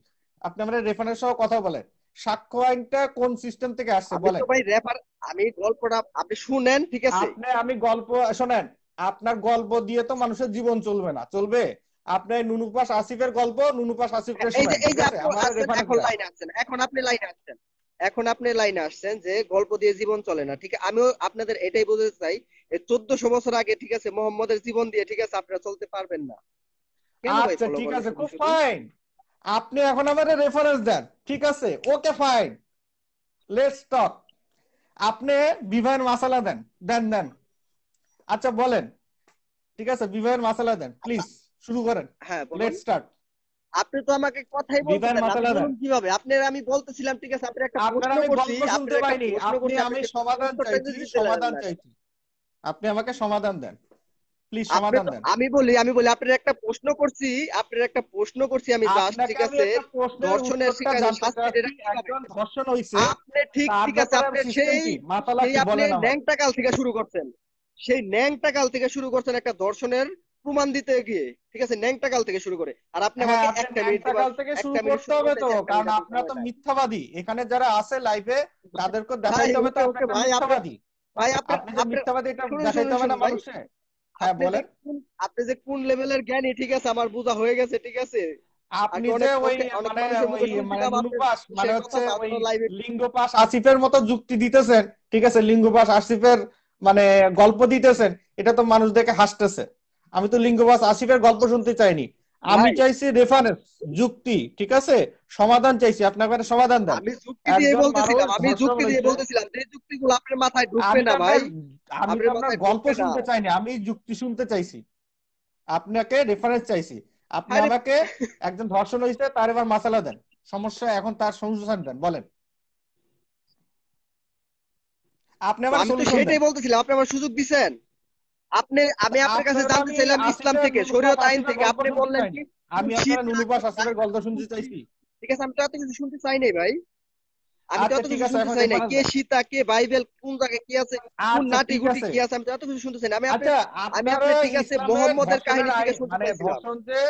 আপনি আমারে রেফারেন্স সহ কথা বলেন সাক্ষ্য আইনটা কোন সিস্টেম থেকে আসছে বলেন ভাই রেফার আমি গল্পটা আপনি শুনেন ঠিক আছে আপনি আমি গল্প শুনেন আপনার গল্প দিয়ে তো মানুষের জীবন চলবে না চলবে আপনি নুনুপাস আসিফের গল্প নুনুপাস আসিফের এই যে এই যে আপনি লাইনে আছেন এখন আপনি লাইনে আছেন এখন আপনি লাইনে আসছেন যে গল্প দিয়ে জীবন চলে না ঠিক আমিও আপনাদের এটাই বুঝতে চাই চোদ্দশো বছর আগে ঠিক আছে মোহাম্মদের জীবন দিয়ে ঠিক আছে আপনারা চলতে পারবেন না আচ্ছা ঠিক আছে খুব ফাইন আপনি এখন আমাদের রেফারেন্স দেন ঠিক আছে ওকে ফাইন লেটস টক আপনি বিবাহের মাসালা দেন দেন দেন আচ্ছা বলেন ঠিক আছে বিবাহের মাসালা দেন প্লিজ শুরু করেন হ্যাঁ লেটস স্টার্ট আপনি তো আমাকে কথাই বলছেন কিভাবে আপনার আমি বলতেছিলাম ঠিক আছে আপনি একটা প্রশ্ন করছি আপনি আমি সমাধান চাইছি সমাধান চাইছি আপনি আমাকে সমাধান দেন প্লিজ সমাধান দেন আমি বলি আমি বলি আপনার একটা প্রশ্ন করছি আপনার একটা প্রশ্ন করছি আমি জাস্ট ঠিক আছে ধর্ষণের শিকার শাস্তির একজন ধর্ষণ হইছে আপনি ঠিক ঠিক আছে আপনি সেই মাতালা কি বলেন আপনি ন্যাংটা কাল থেকে শুরু করছেন সেই ন্যাংটা কাল থেকে শুরু করছেন একটা দর্শনের প্রমাণ দিতে গিয়ে ঠিক আছে ন্যাংটা কাল থেকে শুরু করে আর আপনি হ্যাঁ, আমাকে একটা মিনিট কাল থেকে শুরু করতে হবে তো কারণ আপনারা তো মিথ্যাবাদী এখানে যারা আছে লাইভে তাদেরকে দেখাইতে হবে তো ওকে আপনি মিথ্যাবাদী ভাই আপনি যে মিথ্যাবাদী এটা দেখাইতে হবে না মানুষে হ্যাঁ বলেন আপনি যে কোন লেভেলের জ্ঞানী ঠিক আছে আমার বোঝা হয়ে গেছে ঠিক আছে আপনি যে ওই মানে মানে লিঙ্গপাস মানে হচ্ছে ওই লিঙ্গপাস আসিফের মতো যুক্তি দিতেছেন ঠিক আছে লিঙ্গপাস আসিফের মানে গল্প দিতেছেন এটা তো মানুষ দেখে হাসতেছে আমি তো লিঙ্গবাস আসিফের গল্প শুনতে চাইনি আমি চাইছি রেফারেন্স যুক্তি ঠিক আছে সমাধান চাইছি আপনার সমাধান দেন আমি যুক্তি দিয়ে বলতেছিলাম আমি যুক্তি দিয়ে বলতেছিলাম যে যুক্তিগুলো আপনার মাথায় ঢুকবে না ভাই আমি আপনার গল্প শুনতে চাইনি আমি যুক্তি শুনতে চাইছি আপনাকে রেফারেন্স চাইছি আপনি আমাকে একজন ধর্ষণ হয়েছে তার এবার মাসালা দেন সমস্যা এখন তার সংশোধন দেন বলেন আপনি আমার সেটাই বলতেছিলাম আপনি আমার সুযোগ দিবেন আপনি আমি আপনার কাছে জানতে চাইলাম ইসলাম থেকে শরীয়ত আইন থেকে আপনি বললেন কি আমি আপনার নুলুবাস আচ্ছা। আসলের গল্প শুনতে চাইছি ঠিক আছে আমি তো অত কিছু শুনতে চাই নাই ভাই আমি তো অত আচ্ছা, কিছু শুনতে চাই নাই কে সীতা কে বাইবেল কোন জায়গায় কি আছে কোন আচ্ছা, নাটি গুটি কি আছে আমি তো অত কিছু শুনতে চাই না আমি আচ্ছা আমি আপনি ঠিক আছে মোহাম্মদের কাহিনী থেকে শুনতে চাইছি মানে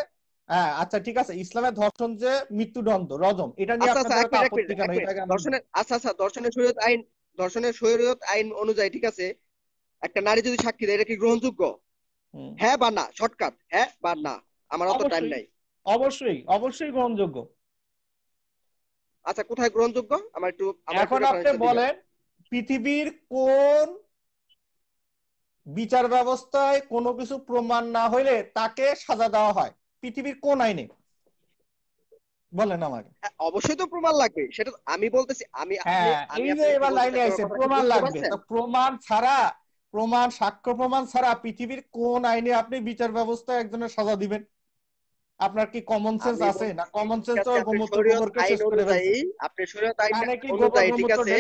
হ্যাঁ আচ্ছা ঠিক আছে ইসলামের ধর্ষণ যে মৃত্যুদণ্ড রজম এটা নিয়ে আপনাদের আপত্তি ধর্ষণের আচ্ছা আচ্ছা ধর্ষণের শরীয়ত আইন ধর্ষণের শরীয়ত আইন অনুযায়ী ঠিক আছে একটা নারী যদি সাক্ষী দেয় এটা কি গ্রহণযোগ্য হ্যাঁ বা না শর্টকাট হ্যাঁ বা না আমার অত টাইম নাই অবশ্যই অবশ্যই গ্রহণযোগ্য আচ্ছা কোথায় গ্রহণযোগ্য আমার একটু এখন আপনি বলেন পৃথিবীর কোন বিচার ব্যবস্থায় কোনো কিছু প্রমাণ না হইলে তাকে সাজা দেওয়া হয় পৃথিবীর কোন আইনে বলেন আমাকে হ্যাঁ, অবশ্যই তো প্রমাণ লাগবে সেটা আমি বলতেছি আমি হ্যাঁ, এই যে এবার লাইনে আছে প্রমাণ লাগবে প্রমাণ ছাড়া প্রমাণ সাক্ষ্য প্রমাণ ছাড়া পৃথিবীর কোন আইনে আপনি বিচার ব্যবস্থা একজনের সাজা দিবেন আপনার কি কমন সেন্স আছে না কমন সেন্স তো করে শেষ করে আপনি শরীয়ত আইন কি ঠিক আছে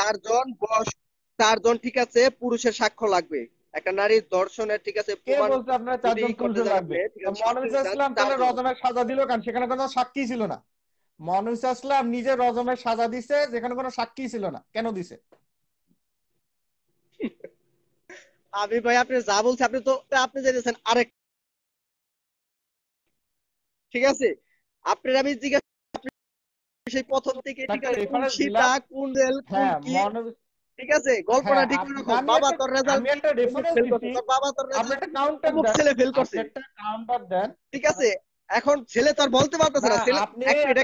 চারজন বস চারজন ঠিক আছে পুরুষের সাক্ষ্য লাগবে একটা নারীর দর্শনের ঠিক আছে প্রমাণ বলতে আপনার চারজন পুরুষ লাগবে মহানবী ইসলাম তাহলে রজমের সাজা দিল কারণ সেখানে কোনো সাক্ষী ছিল না মহানবী ইসলাম নিজে রজমের সাজা দিছে যেখানে কোনো সাক্ষী ছিল না কেন দিছে আমি ভাই আপনি যা বলছি আপনি তো আপনি জানিয়েছেন আরেক ঠিক আছে আপনার আমি জিজ্ঞাসা সেই প্রথম থেকে সীতা কোন রেল কোন কি ঠিক আছে গল্পটা হ্যাঁ, ঠিক বাবা তোর রেজাল্ট বাবা তোর রেজাল্ট কাউন্টার ছেলে ফেল করছে দেন ঠিক আছে এখন ছেলে তার বলতে পারতেছে না হ্যাঁ, ছেলে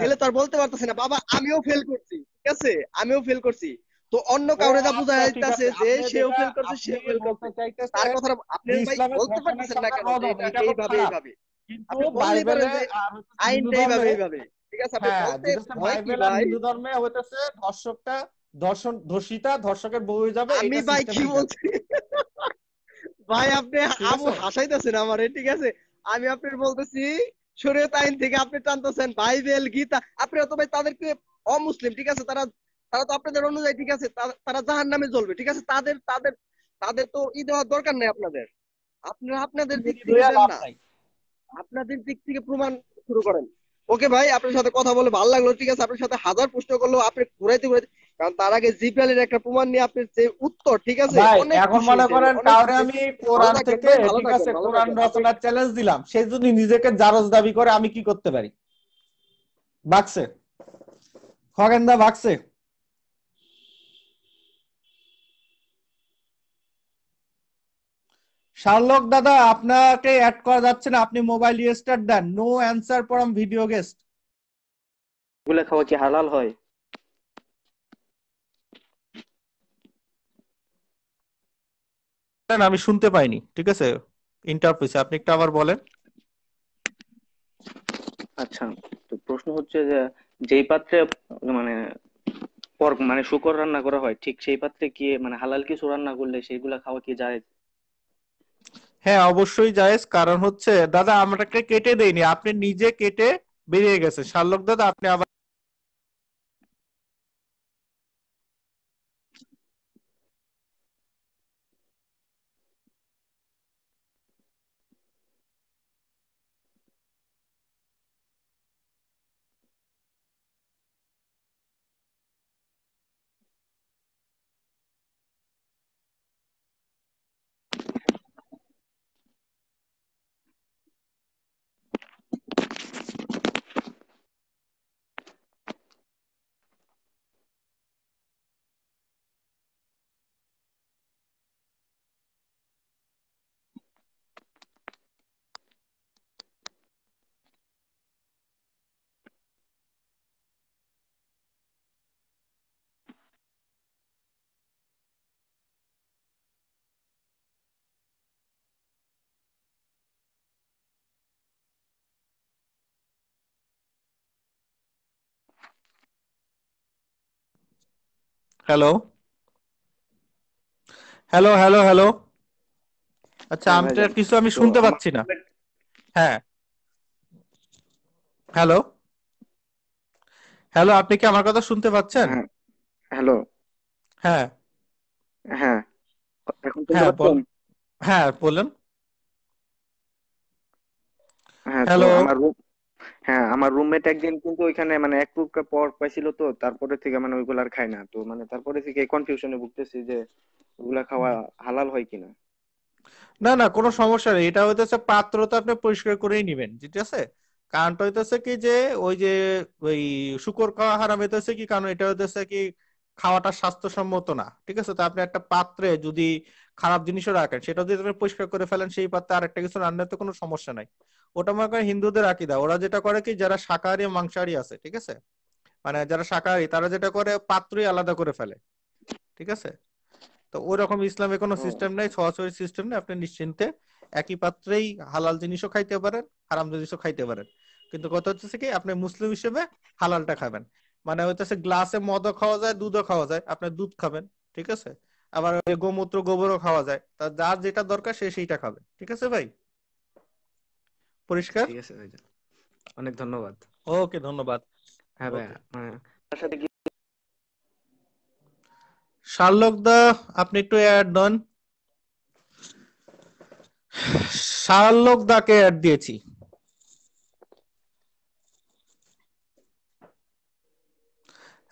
ছেলে তার বলতে পারতেছে না বাবা আমিও ফেল করছি ঠিক আছে আমিও ফেল করছি তো অন্য কাউরে যা আচ্ছা, বুঝা যাইতাছে যে সেও ফেল করছে সেও ফেল চাইতাছে তার কথা আপনি ভাই বলতে পারতেছেন না কেন এটা এইভাবে এইভাবে কিন্তু বাইবেলে আইনটা এইভাবে এইভাবে ঠিক আছে আপনি হ্যাঁ, বলতে ভয় কি ভাই হিন্দু ধর্মে হইতাছে দর্শকটা দর্শন দর্শিতা দর্শকের বউ হয়ে যাবে আমি ভাই কি বলছি ভাই আপনি আমু হাসাইতাছেন আমারে ঠিক আছে আমি আপনার বলতেছি শরীয়ত আইন থেকে আপনি টানতেছেন বাইবেল গীতা আপনি অত ভাই তাদেরকে অমুসলিম ঠিক আছে তারা তারা তো আপনাদের অনুযায়ী ঠিক আছে তারা জাহান নামে জ্বলবে ঠিক আছে তাদের তাদের তাদের তো ই দেওয়ার দরকার নাই আপনাদের আপনারা আপনাদের দিক থেকে আপনাদের দিক থেকে প্রমাণ শুরু করেন ওকে ভাই আপনার সাথে কথা বলে ভালো লাগলো ঠিক আছে আপনার সাথে হাজার প্রশ্ন করলো আপনি ঘুরাইতে ঘুরাইতে কারণ তার আগে জিপিএলের একটা প্রমাণ নিয়ে আপনি যে উত্তর ঠিক আছে এখন মনে করেন তাহলে আমি কোরআন থেকে ঠিক আছে কোরআন রচনার চ্যালেঞ্জ দিলাম সেই জন্য নিজেকে জারজ দাবি করে আমি কি করতে পারি খগেন খগেন্দা বাক্সে শার্লক দাদা আপনাকে অ্যাড করা যাচ্ছে না আপনি মোবাইল রেজিস্টার দেন no answer from video guest গুলো খাওয়া কি হালাল হয় আমি শুনতে পাইনি ঠিক আছে ইন্টারপ্রেসে আপনি একটু আবার বলেন আচ্ছা তো প্রশ্ন হচ্ছে যে যেই পাত্রে মানে পর্ক মানে শুকর রান্না করা হয় ঠিক সেই পাত্রে কি মানে হালাল কিছু রান্না করলে সেইগুলা খাওয়া কি যায় হ্যাঁ অবশ্যই জায়েজ কারণ হচ্ছে দাদা আমাকে কেটে দেয়নি আপনি নিজে কেটে বেরিয়ে গেছে শার্লক দাদা আপনি আবার হ্যালো হ্যালো হ্যালো হ্যালো আচ্ছা হ্যাঁ, আমটা কিছু আমি শুনতে পাচ্ছি না হ্যাঁ হ্যালো হ্যালো আপনি কি আমার কথা শুনতে পাচ্ছেন হ্যালো হ্যাঁ হ্যাঁ হ্যাঁ বলেন হ্যাঁ, হ্যালো আমার রুম হ্যাঁ আমার রুমমেট একদিন কিন্তু ওইখানে মানে এক টুকরা পর পাইছিল তো তারপরে থেকে মানে ওইগুলো আর খায় না তো মানে তারপরে থেকে কনফিউশনে ভুগতেছি যে ওগুলা খাওয়া হালাল হয় কিনা না না কোনো সমস্যা নেই এটা হইতেছে পাত্র তো আপনি পরিষ্কার করেই নিবেন ঠিক আছে কারণটা হইতেছে কি যে ওই যে ওই শুকর খাওয়া হারাম হইতেছে কি কারণ এটা হইতেছে কি খাওয়াটা স্বাস্থ্যসম্মত না ঠিক আছে তো আপনি একটা পাত্রে যদি খারাপ জিনিসও রাখেন সেটা যদি আপনি পরিষ্কার করে ফেলেন সেই পাত্রে আর একটা কিছু রান্নার তো কোনো সমস্যা নাই ওটা মনে করে হিন্দুদের আকিদা ওরা যেটা করে কি যারা শাকাহারি মাংসাহারী আছে ঠিক আছে মানে যারা শাকাহারী তারা যেটা করে পাত্রই আলাদা করে ফেলে ঠিক আছে তো ওরকম ইসলামে কোনো সিস্টেম নাই সরাসরি সিস্টেম নেই আপনি নিশ্চিন্তে একই পাত্রেই হালাল জিনিসও খাইতে পারেন হারাম জিনিসও খাইতে পারেন কিন্তু কথা হচ্ছে কি আপনি মুসলিম হিসেবে হালালটা খাবেন মানে হচ্ছে গ্লাসে মদও খাওয়া যায় দুধও খাওয়া যায় আপনি দুধ খাবেন ঠিক আছে আবার গোমূত্র গোবরও খাওয়া যায় তা যার যেটা দরকার সে সেইটা খাবে ঠিক আছে ভাই পরিষ্কার অনেক ধন্যবাদ ওকে ধন্যবাদ হ্যাঁ ভাই সাথে হ্যাঁ। শার্লক দা আপনি একটু অ্যাড দেন শার্লক দাকে অ্যাড দিয়েছি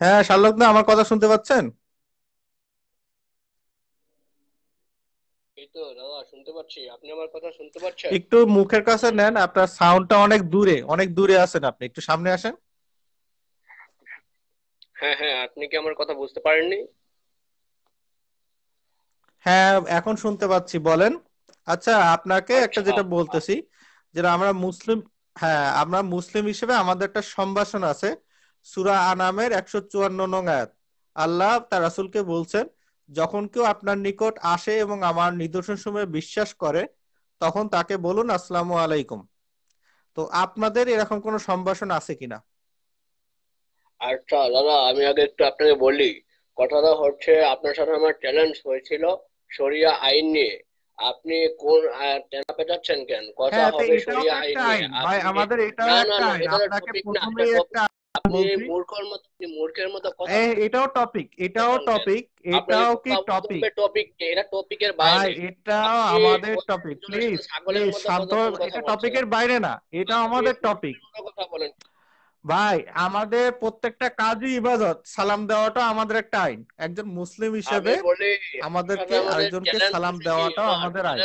হ্যাঁ শার্লক দা আমার কথা শুনতে পাচ্ছেন আচ্ছা। একটু মুখের কাছে নেন আপনার সাউন্ডটা অনেক দূরে অনেক দূরে আছেন আপনি একটু সামনে আসেন হ্যাঁ হ্যাঁ আপনি কি আমার কথা বুঝতে পারেননি হ্যাঁ এখন শুনতে পাচ্ছি বলেন আচ্ছা আপনাকে আচ্ছা, একটা যেটা আচ্ছা। বলতেছি যেটা আমরা মুসলিম হ্যাঁ আমরা মুসলিম হিসেবে আমাদের একটা সম্ভাষণ আছে সুরা আনামের একশো চুয়ান্ন নং আয়াত আল্লাহ তার রাসুলকে বলছেন যখন কেউ আপনার নিকট আসে এবং আমার নিদর্শন সময়ে বিশ্বাস করে তখন তাকে বলুন আসসালামু আলাইকুম তো আপনাদের এরকম কোনো সম্ভাষণ আছে কিনা আচ্ছা দাদা আমি আগে একটু আপনাকে বলি কথাটা হচ্ছে আপনার সাথে আমার চ্যালেঞ্জ হয়েছিল শরিয়া আইন নিয়ে আপনি কোন টেনা পেটাচ্ছেন কেন কথা হ্যাঁ, হবে সরিয়া আইন নিয়ে আমাদের এটা একটা আপনাকে প্রথমেই একটা এটাও টপিক এটাও টপিক এটাও কি টপিক টপিক এটা টপিকের বাইরে এটা আমাদের টপিক প্লিজ এটা টপিকের বাইরে না এটা আমাদের টপিক ভাই আমাদের প্রত্যেকটা কাজই ইবাদত সালাম দেওয়াটা আমাদের একটা আইন একজন মুসলিম হিসেবে আমাদেরকে আরেকজনকে সালাম দেওয়াটাও আমাদের আইন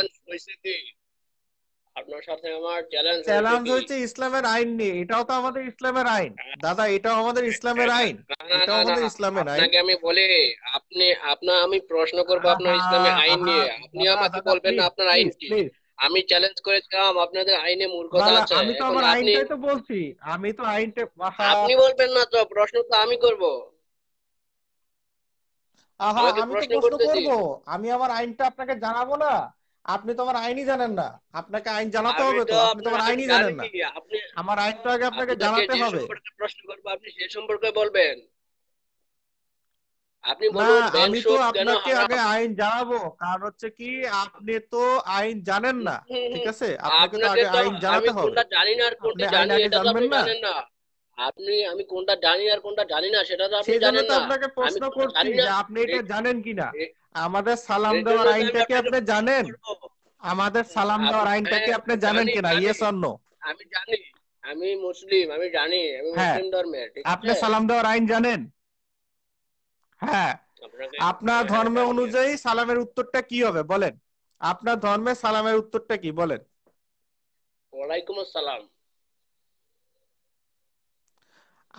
আপনার সাথে আমার চ্যালেঞ্জ চ্যালেঞ্জ হচ্ছে ইসলামের আইন নিয়ে এটাও তো আমাদের ইসলামের আইন দাদা এটাও আমাদের ইসলামের আইন এটাও আমাদের ইসলামের আইন আমি বলি আপনি আপনা আমি প্রশ্ন করব আপনার ইসলামের আইন নিয়ে আপনি আমাকে বলবেন না আপনার আইন কি আমি চ্যালেঞ্জ করেছিলাম আপনাদের আইনে মূর্খতা আছে আমি তো আমার আইনটাই তো বলছি আমি তো আইনটা আপনি বলবেন না তো প্রশ্ন তো আমি করব আহা আমি তো প্রশ্ন করব আমি আমার আইনটা আপনাকে জানাবো না আপনি তো আমার আইনই জানেন না আপনাকে আইন জানাতে হবে তো আপনি তো আমার আইনই জানেন না আমার আইন তো আগে আপনাকে জানাতে হবে প্রশ্ন করব আপনি সে সম্পর্কে বলবেন আপনি বলুন আমি তো আপনাকে আগে আইন জানাবো কারণ হচ্ছে কি আপনি তো আইন জানেন না ঠিক আছে আপনাকে তো আগে আইন জানাতে হবে আমি জানি না আর কোনটা জানি এটা তো আপনি জানেন না আপনি আমি কোনটা জানি আর কোনটা জানি না সেটা তো আপনি জানেন না আপনাকে প্রশ্ন করছি যে আপনি এটা জানেন কিনা আমাদের সালাম দেওয়ার আইনটা কি আপনি জানেন আমাদের সালাম দেওয়ার আইনটা কি আপনি জানেন কিনা ইয়েস অর নো আমি জানি আমি মুসলিম আমি জানি আমি হ্যাঁ। মুসলিম ধর্মের আপনি সালাম দেওয়ার আইন জানেন হ্যাঁ আপনার ধর্ম অনুযায়ী সালামের উত্তরটা কি হবে বলেন আপনার ধর্মে সালামের উত্তরটা কি বলেন ওয়ালাইকুম আসসালাম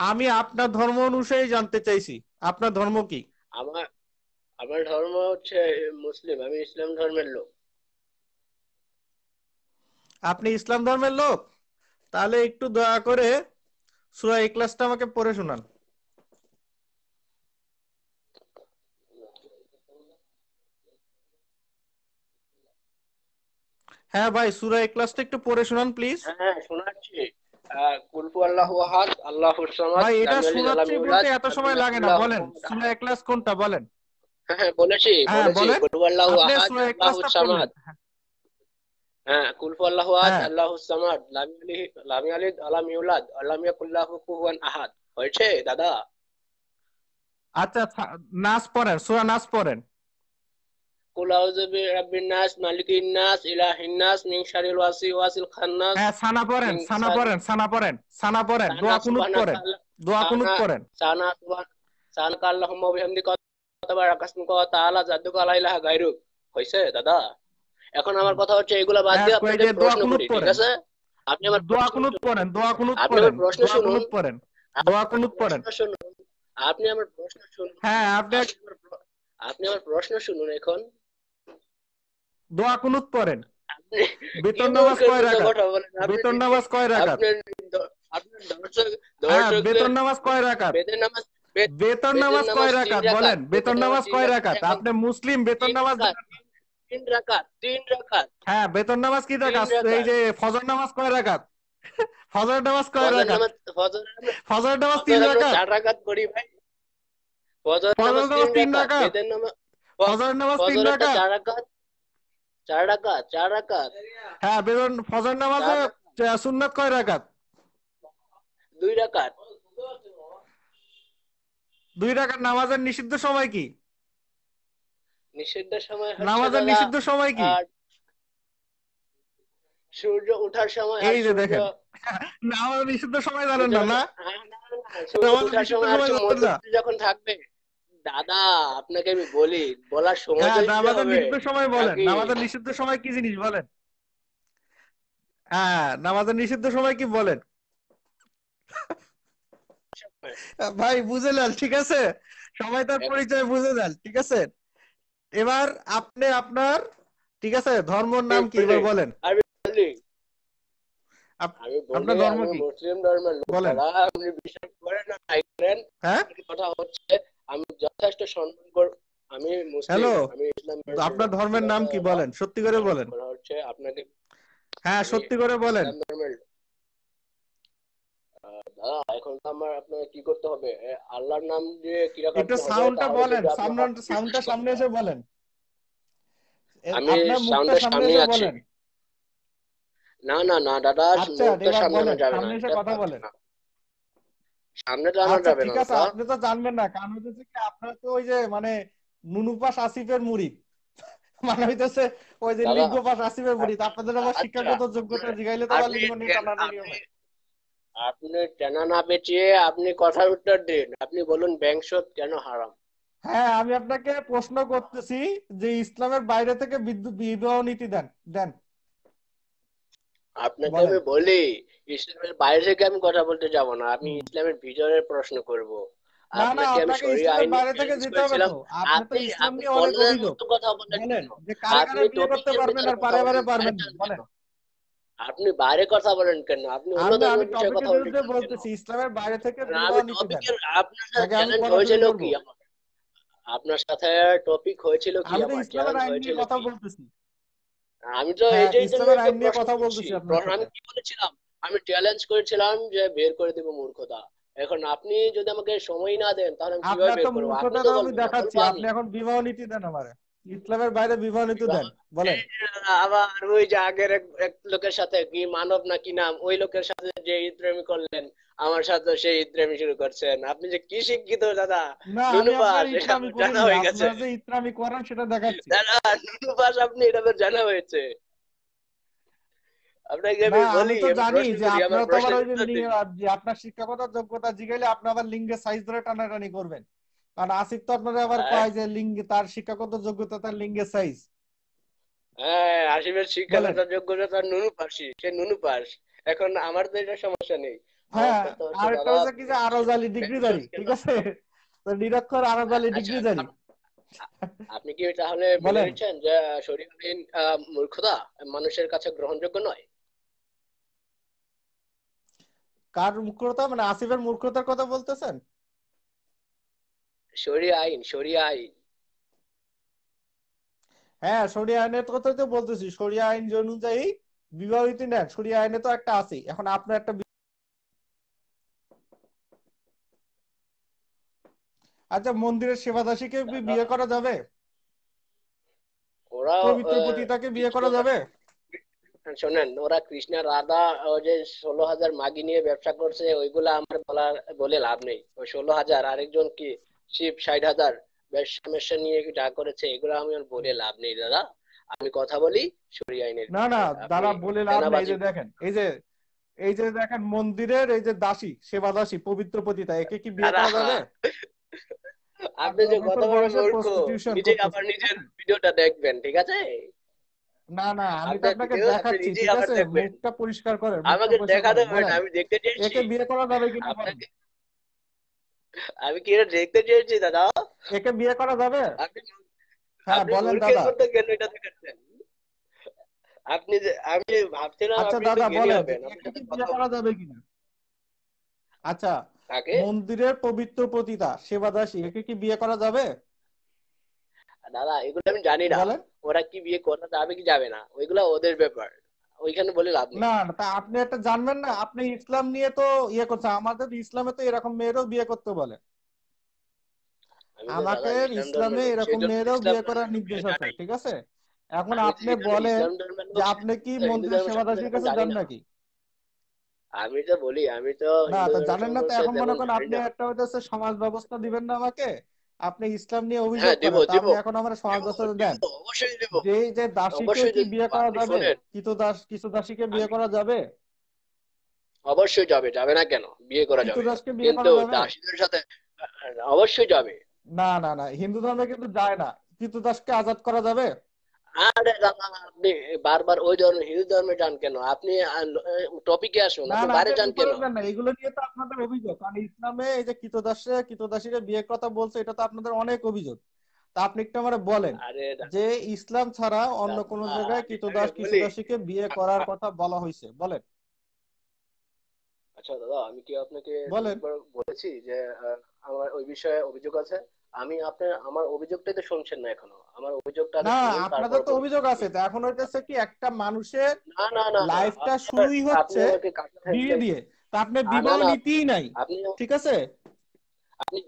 আমি আপনার ধর্ম অনুযায়ী জানতে চাইছি আপনার ধর্ম কি আমার আমার ধর্ম হচ্ছে মুসলিম আমি ইসলাম ধর্মের লোক আপনি ইসলাম ধর্মের লোক তাহলে একটু দয়া করে সুরা ক্লাসটা আমাকে পড়ে শোনান হ্যাঁ ভাই সুরা ক্লাসটা একটু পড়ে শোনান প্লিজ হ্যাঁ, হ্যাঁ শোনাচ্ছি কুলফু আল্লাহু আহাদ সামাদ ভাই এটা শোনাচ্ছি বলতে এত সময় লাগে না বলেন সুরা ক্লাস কোনটা বলেন হ্যাঁ, হ্যাঁ বলেছি হ্যাঁ, বলেছি কুলুয়াল্লাহু আহাদ আল্লাহু সামাদ হ্যাঁ কুলফাল্লাহু আহাদ হ্যাঁ। আল্লাহু সামাদ লাম ইয়ালিদ লাম ইয়ালিদ আলাম ইউলাদ আলাম ইয়াকুল্লাহু কুফুয়ান আহাদ হয়েছে দাদা আচ্ছা, আচ্ছা নাস পড়েন সূরা নাস পড়েন কুল আউযু বিরাব্বিন নাস মালিকিন নাস ইলাহিন নাস মিন শারিল ওয়াসি ওয়াসিল খান্নাস হ্যাঁ সানা পড়েন সানা পড়েন সানা পড়েন সানা পড়েন দোয়া কুনুত পড়েন দোয়া কুনুত পড়েন সানা সুবহান সানা আল্লাহুম্মা বিহামদিকা হইছে দাদা এখন আমার কথা হচ্ছে এগুলা বাদ হ্যাঁ, দিয়ে আপনাকে প্রশ্ন করি ঠিক আছে আপনি আমার দোয়া কুনুত পড়েন দোয়া কুনুত পড়েন প্রশ্ন শুনুন পড়েন দোয়া কুনুত পড়েন আপনি আমার প্রশ্ন শুনুন হ্যাঁ আপনি আপনি আমার প্রশ্ন শুনুন এখন দোয়া কুনুত পড়েন হ্যাঁ, বেতন নামাজ কয় রাখা বেতন নামাজ কয় রাখা আপনার দর্শক দর্শক বেতন নামাজ কয় রাখা বেতন নামাজ বেতন নামাজ কয় রাকাত বলেন বেতন নামাজ কয় রাকাত আপনি মুসলিম বেতন নামাজ তিন রাকাত তিন রাকাত হ্যাঁ বেতন নামাজ কি রাকাত এই যে ফজর নামাজ কয় রাকাত ফজর নামাজ কয় রাকাত ফজর নামাজ তিন রাকাত চার রাকাত পড়ি ভাই ফজর নামাজ তিন রাকাত বেতন নামাজ ফজর নামাজ তিন রাকাত চার রাকাত চার রাকাত চার রাকাত হ্যাঁ বেতন ফজর নামাজ সুন্নাত কয় রাকাত দুই রাকাত দুই রাকাত নামাজের নিষিদ্ধ সময় কি নিষিদ্ধ সময় নামাজের নিষিদ্ধ সময় কি সূর্য ওঠার সময় এই যে দেখেন নামাজ নিষিদ্ধ সময় জানেন না না হ্যাঁ, যখন থাকবে দাদা আপনাকে আমি বলি বলার সময় হ্যাঁ, নামাজের নিষিদ্ধ সময় বলেন নামাজের নিষিদ্ধ সময় কি জিনিস বলেন হ্যাঁ নামাজের নিষিদ্ধ সময় কি বলেন ভাই বুঝে নেন ঠিক আছে সবাই তার হ্যাঁ। পরিচয় বুঝে নেন ঠিক আছে এবার আপনি আপনার ঠিক আছে ধর্মর নাম কি এবার বলেন আপনার ধর্ম কি মুসলিম ধর্মের লোক বলেন আপনি বিশ্বাস করেন না করেন হ্যাঁ কথা হচ্ছে আমি যথেষ্ট সম্মান করব আমি মুসলিম হ্যালো আপনার ধর্মের নাম কি বলেন সত্যি করে বলেন হচ্ছে আপনাকে হ্যাঁ সত্যি করে বলেন দাদা এখন আমার আপনার কি করতে হবে আল্লাহর নাম দিয়ে কি একটু সাউন্ডটা বলেন সাউন্ডটা সামনে এসে বলেন আমি সাউন্ডের সামনে আছি না না না দাদা আচ্ছা, সামনে সামনে এসে কথা বলেন সামনে তো আচ্ছা, যাবে না ঠিক আছে আপনি তো জানবেন না কারণ হচ্ছে কি আপনার তো ওই যে মানে নুনুপাস আসিফের মুড়ি মানে ওই যে আসিফের আপনাদের আবার আচ্ছা। শিক্ষাগত যোগ্যতা জিগাইলে তো লিঙ্গ নিয়ে আপনি টানা না বেঁচিয়ে আপনি কথার উত্তর দিন আপনি বলুন ব্যাংক শোধ কেন হারাম হ্যাঁ আমি আপনাকে প্রশ্ন করতেছি যে ইসলামের বাইরে থেকে বিদ্যুৎ বিবাহ নীতি দেন দেন আপনাকে আমি বলি ইসলামের বাইরে থেকে আমি কথা বলতে যাব না আমি ইসলামের ভিতরের প্রশ্ন করব আপনি কথা বলতে পারবেন আর পারে পারে পারবেন বলেন আপনি বাইরে কথা বলেন কেন আপনি অন্য বিষয়ে কথা আপনার সাথে চ্যালেঞ্জ হয়েছিল কি আপনার সাথে টপিক কি আমি কথা বলতেছি আমি তো হ্যাঁ, এইটাই জন্য কথা বলছি আমি কি বলেছিলাম আমি চ্যালেঞ্জ করেছিলাম যে বের করে দেব মূর্খতা এখন আপনি যদি আমাকে সময় না দেন তাহলে আমি কিভাবে বের করব আপনি তো আমি দেখাচ্ছি আপনি এখন বিবাহ নীতি দেন আমারে ইসলামের বাইরে বিমানিত দেন বলেন হ্যাঁ, আবার ওই যে আগের এক লোকের সাথে কি মানব না কি নাম ওই লোকের সাথে যে ইদ্রেমি করলেন আমার সাথে সেই ইদ্রেমি শুরু করছেন আপনি যে কি শিক্ষিত দাদা জানা হয়ে গেছে ইদ্রামি করেন সেটা দেখাচ্ছি দাদা নুনুপাস আপনি এটা জানা হয়েছে আপনাকে আমি বলি জানি যে আপনার তোমার ওই যে যোগ্যতা জিগাইলে আপনি আবার লিঙ্গের সাইজ ধরে টানাটানি করবেন কারণ আসিফ তো আপনারা আবার হ্যাঁ। কয় যে লিঙ্গে তার শিক্ষাগত যোগ্যতা তার লিঙ্গে সাইজ হ্যাঁ আসিফের শিক্ষাগত যোগ্যতা তার নুনু পাশি সে নুনু পাশ এখন আমার তো এটা সমস্যা নেই হ্যাঁ আর একটা হচ্ছে কি যে জালি ডিগ্রি জানি ঠিক আছে তো নিরক্ষর আচ্ছা, ডিগ্রি আপনি কি তাহলে বলে দিচ্ছেন যে শরীরহীন মূর্খতা মানুষের কাছে গ্রহণযোগ্য নয় কার মূর্খতা মানে আসিফের মূর্খতার কথা বলতেছেন হ্যাঁ আইনের তো বলতেছি আইন অনুযায়ী বিবাহিত নেন আইনে তো একটা আছে এখন আপনার একটা আচ্ছা মন্দিরের সেবাদাসীকে বিয়ে করা যাবে ওরা বিয়ে করা যাবে শোনেন ওরা কৃষ্ণা রাধা যে ষোলো হাজার মাগি নিয়ে ব্যবসা করছে ওইগুলা আমার বলার বলে লাভ নেই ওই ষোলো হাজার আরেকজন কি শিব ষাট হাজার সমস্যা নিয়ে যা করেছে এগুলো আমি আর বলে লাভ নেই দাদা আমি কথা বলি শরীয় আইনের না না দাদা বলে লাভ নেই যে দেখেন এই যে এই যে দেখেন মন্দিরের এই যে দাসী সেবা দাসী পবিত্র পতিতা একে কি বিয়ে করা যাবে আপনি যে কথা নিজে নিজের ভিডিওটা দেখবেন ঠিক আছে না না আমি তো আপনাকে দেখাচ্ছি ঠিক আছে মুখটা পরিষ্কার করেন আমাকে দেখাতে হবে হ্যাঁ, আমি দেখতে চাইছি একে বিয়ে করা যাবে কিনা আমি কি এটা দেখতে চেয়েছি দাদা একে বিয়ে করা যাবে আপনি হ্যাঁ, আমি ভাবছিলাম আচ্ছা দাদা বলেন বিয়ে করা যাবে কিনা আচ্ছা মন্দিরের পবিত্র পতিতা সেবাদাসী একে কি বিয়ে করা যাবে দাদা এগুলো আমি জানি না ওরা কি বিয়ে করা যাবে কি যাবে না ওইগুলো ওদের ব্যাপার ওইখানে বলে লাভ নেই না তা আপনি একটা জানবেন না আপনি ইসলাম নিয়ে তো ইয়ে করছেন আমাদের ইসলামে তো এরকম মেয়েরও বিয়ে করতে বলে আমাদের ইসলামে এরকম মেয়েরও বিয়ে করার নির্দেশ আছে ঠিক আছে এখন আপনি বলেন যে আপনি কি মন্দিরের সেবাদাসীর কাছে যান নাকি আমি তো বলি আমি তো না জানেন না তো এখন মনে করেন আপনি একটা হচ্ছে সমাজ ব্যবস্থা দিবেন না আমাকে আপনি ইসলাম নিয়ে অভিযোগ হ্যাঁ, করেন এখন আমরা সমাজ দেন যে যে দাসীকে কি বিয়ে করা যাবে কিছু দাস কিছু দাসীকে বিয়ে করা যাবে অবশ্যই যাবে যাবে না কেন বিয়ে করা যাবে কিন্তু দাসীদের সাথে অবশ্যই যাবে না না না হিন্দু ধর্মে কিন্তু যায় না কিন্তু দাসকে আজাদ করা যাবে হিন্দু ধর্মে অভিযোগ যে তা আপনি একটু বলেন যে ইসলাম ছাড়া অন্য কোন জায়গায় কিতদাস কিতদাসীকে বিয়ে করার কথা বলা হয়েছে বলেন আচ্ছা দাদা আমি কি আপনাকে বলেছি যে আমার ওই বিষয়ে অভিযোগ আছে আমি আপনার আমার অভিযোগটাই তো শুনছেন না এখনো আমার অভিযোগটা না আপনাদের তো অভিযোগ আছে তো এখন হইতেছে কি একটা মানুষের না না না লাইফটা শুরুই হচ্ছে দিয়ে দিয়ে তো আপনি বিবাহ নীতিই নাই ঠিক আছে আপনি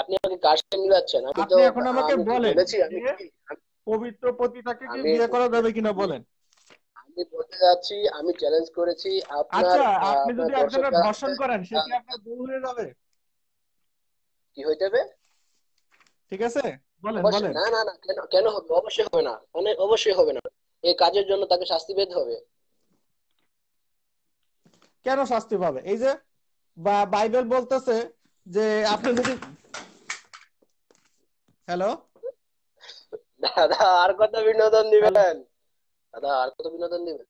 আপনি আমাকে কাশে মিলাচ্ছেন আপনি তো এখন আমাকে বলেন আমি পবিত্র পতিটাকে কি বিয়ে করা যাবে কিনা বলেন আমি বলতে যাচ্ছি আমি চ্যালেঞ্জ করেছি আপনার আচ্ছা আপনি যদি একজনের ধর্ষণ করেন সেটা আপনার দূর হয়ে যাবে কি হয়ে যাবে ঠিক আছে না না না কেন কেন হবে অবশ্যই হবে না মানে অবশ্যই হবে না এই কাজের জন্য তাকে শাস্তি পেতে হবে কেন শাস্তি পাবে এই যে বাইবেল বলতেছে যে আপনি যদি হ্যালো দাদা আর কত বিনোদন দিবেন দাদা আর কত বিনোদন দিবেন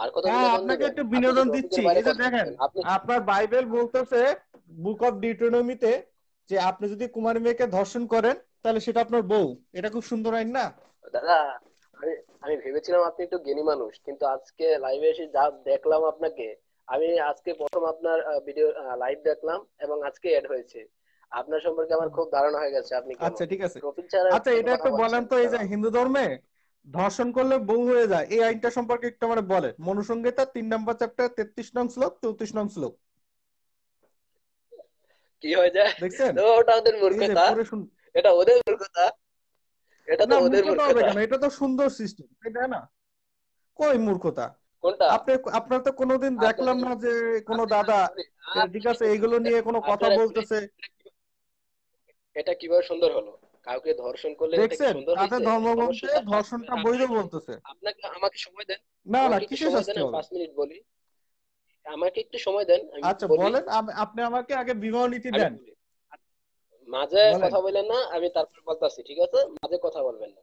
আর কত হ্যাঁ, আপনাকে একটু বিনোদন দিচ্ছি এই যে দেখেন আপনার বাইবেল বলতেছে বুক অফ ডিটোনমিতে যে আপনি যদি কুমার মেয়েকে ধর্ষণ করেন তাহলে সেটা আপনার বউ এটা খুব সুন্দর আইন না দাদা আমি আমি ভেবেছিলাম আপনি একটু জ্ঞানী মানুষ কিন্তু আজকে লাইভে এসে যা দেখলাম আপনাকে আমি আজকে প্রথম আপনার ভিডিও লাইভ দেখলাম এবং আজকে এড হয়েছে আপনার সম্পর্কে আমার খুব ধারণা হয়ে গেছে আপনি আচ্ছা ঠিক আছে আচ্ছা এটা একটু বলেন তো এই যে হিন্দু ধর্মে ধর্ষণ করলে বউ হয়ে যায় এই আইনটা সম্পর্কে একটু আমার বলেন মনুসংহিতা তিন নম্বর চ্যাপ্টার তেত্রিশ নং শ্লোক চৌত্রিশ নং শ্লোক কি হয়ে যায় ওটা ওদের মূর্খতা এটা ওদের মূর্খতা এটা তো ওদের মূর্খতা এটা তো সুন্দর সিস্টেম তাই না কই মূর্খতা কোনটা আপনি আপনার তো কোনোদিন আচ্ছা, দেখলাম আচ্ছা। না যে কোন আচ্ছা, দাদা ঠিক আছে এইগুলো নিয়ে কোনো কথা বলতেছে এটা কিভাবে সুন্দর হলো কাউকে ধর্ষণ করলে দেখছেন তাতে ধর্মগ্রন্থে ধর্ষণটা বৈধ বলতেছে আপনাকে আমাকে সময় দেন না না কিসের শাস্তি হবে 5 মিনিট বলি আমাকে একটু সময় দেন আচ্ছা বলেন আপনি আমাকে আগে বিবাহ নীতি দেন মাঝে কথা বলেন না আমি তারপর বলতাছি ঠিক আছে মাঝে কথা বলবেন না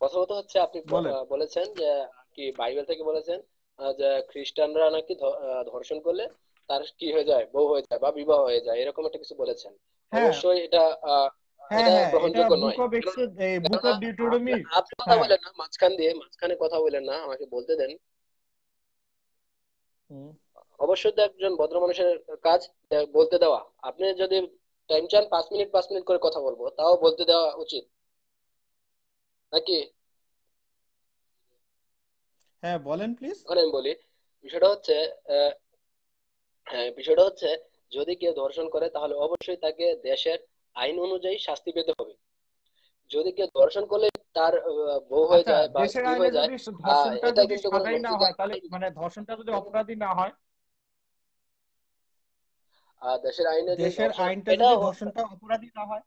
প্রথমত হচ্ছে আপনি বলেছেন যে কি বাইবেল থেকে বলেছেন যে খ্রিস্টানরা নাকি ধর্ষণ করলে তার কি হয়ে যায় বউ হয়ে যায় বা বিবাহ হয়ে যায় এরকম একটা কিছু বলেছেন হ্যাঁ। অবশ্যই এটা হ্যাঁ, হ্যাঁ, নয় আপনি আচ্ছা, কথা বলেন না মাঝখান দিয়ে মাঝখানে কথা বলেন না আমাকে বলতে দেন অবশ্যই একজন ভদ্র মানুষের কাজ বলতে দেওয়া আপনি যদি টাইম চান পাঁচ মিনিট পাঁচ মিনিট করে কথা বলবো তাও বলতে দেওয়া উচিত নাকি হ্যাঁ বলেন প্লিজ আমি বলি বিষয়টা হচ্ছে হ্যাঁ বিষয়টা হচ্ছে যদি কেউ ধর্ষণ করে তাহলে অবশ্যই তাকে দেশের আইন অনুযায়ী শাস্তি পেতে হবে যদি কেউ ধর্ষণ করলে তার বউ হয়ে আচ্ছা, যায় বা স্ত্রী হয়ে যায় এটা কিন্তু মানে ধর্ষণটা যদি অপরাধী না হয় দেশের আইনে দেশের আইনটা ধর্ষণটা অপরাধী না হয়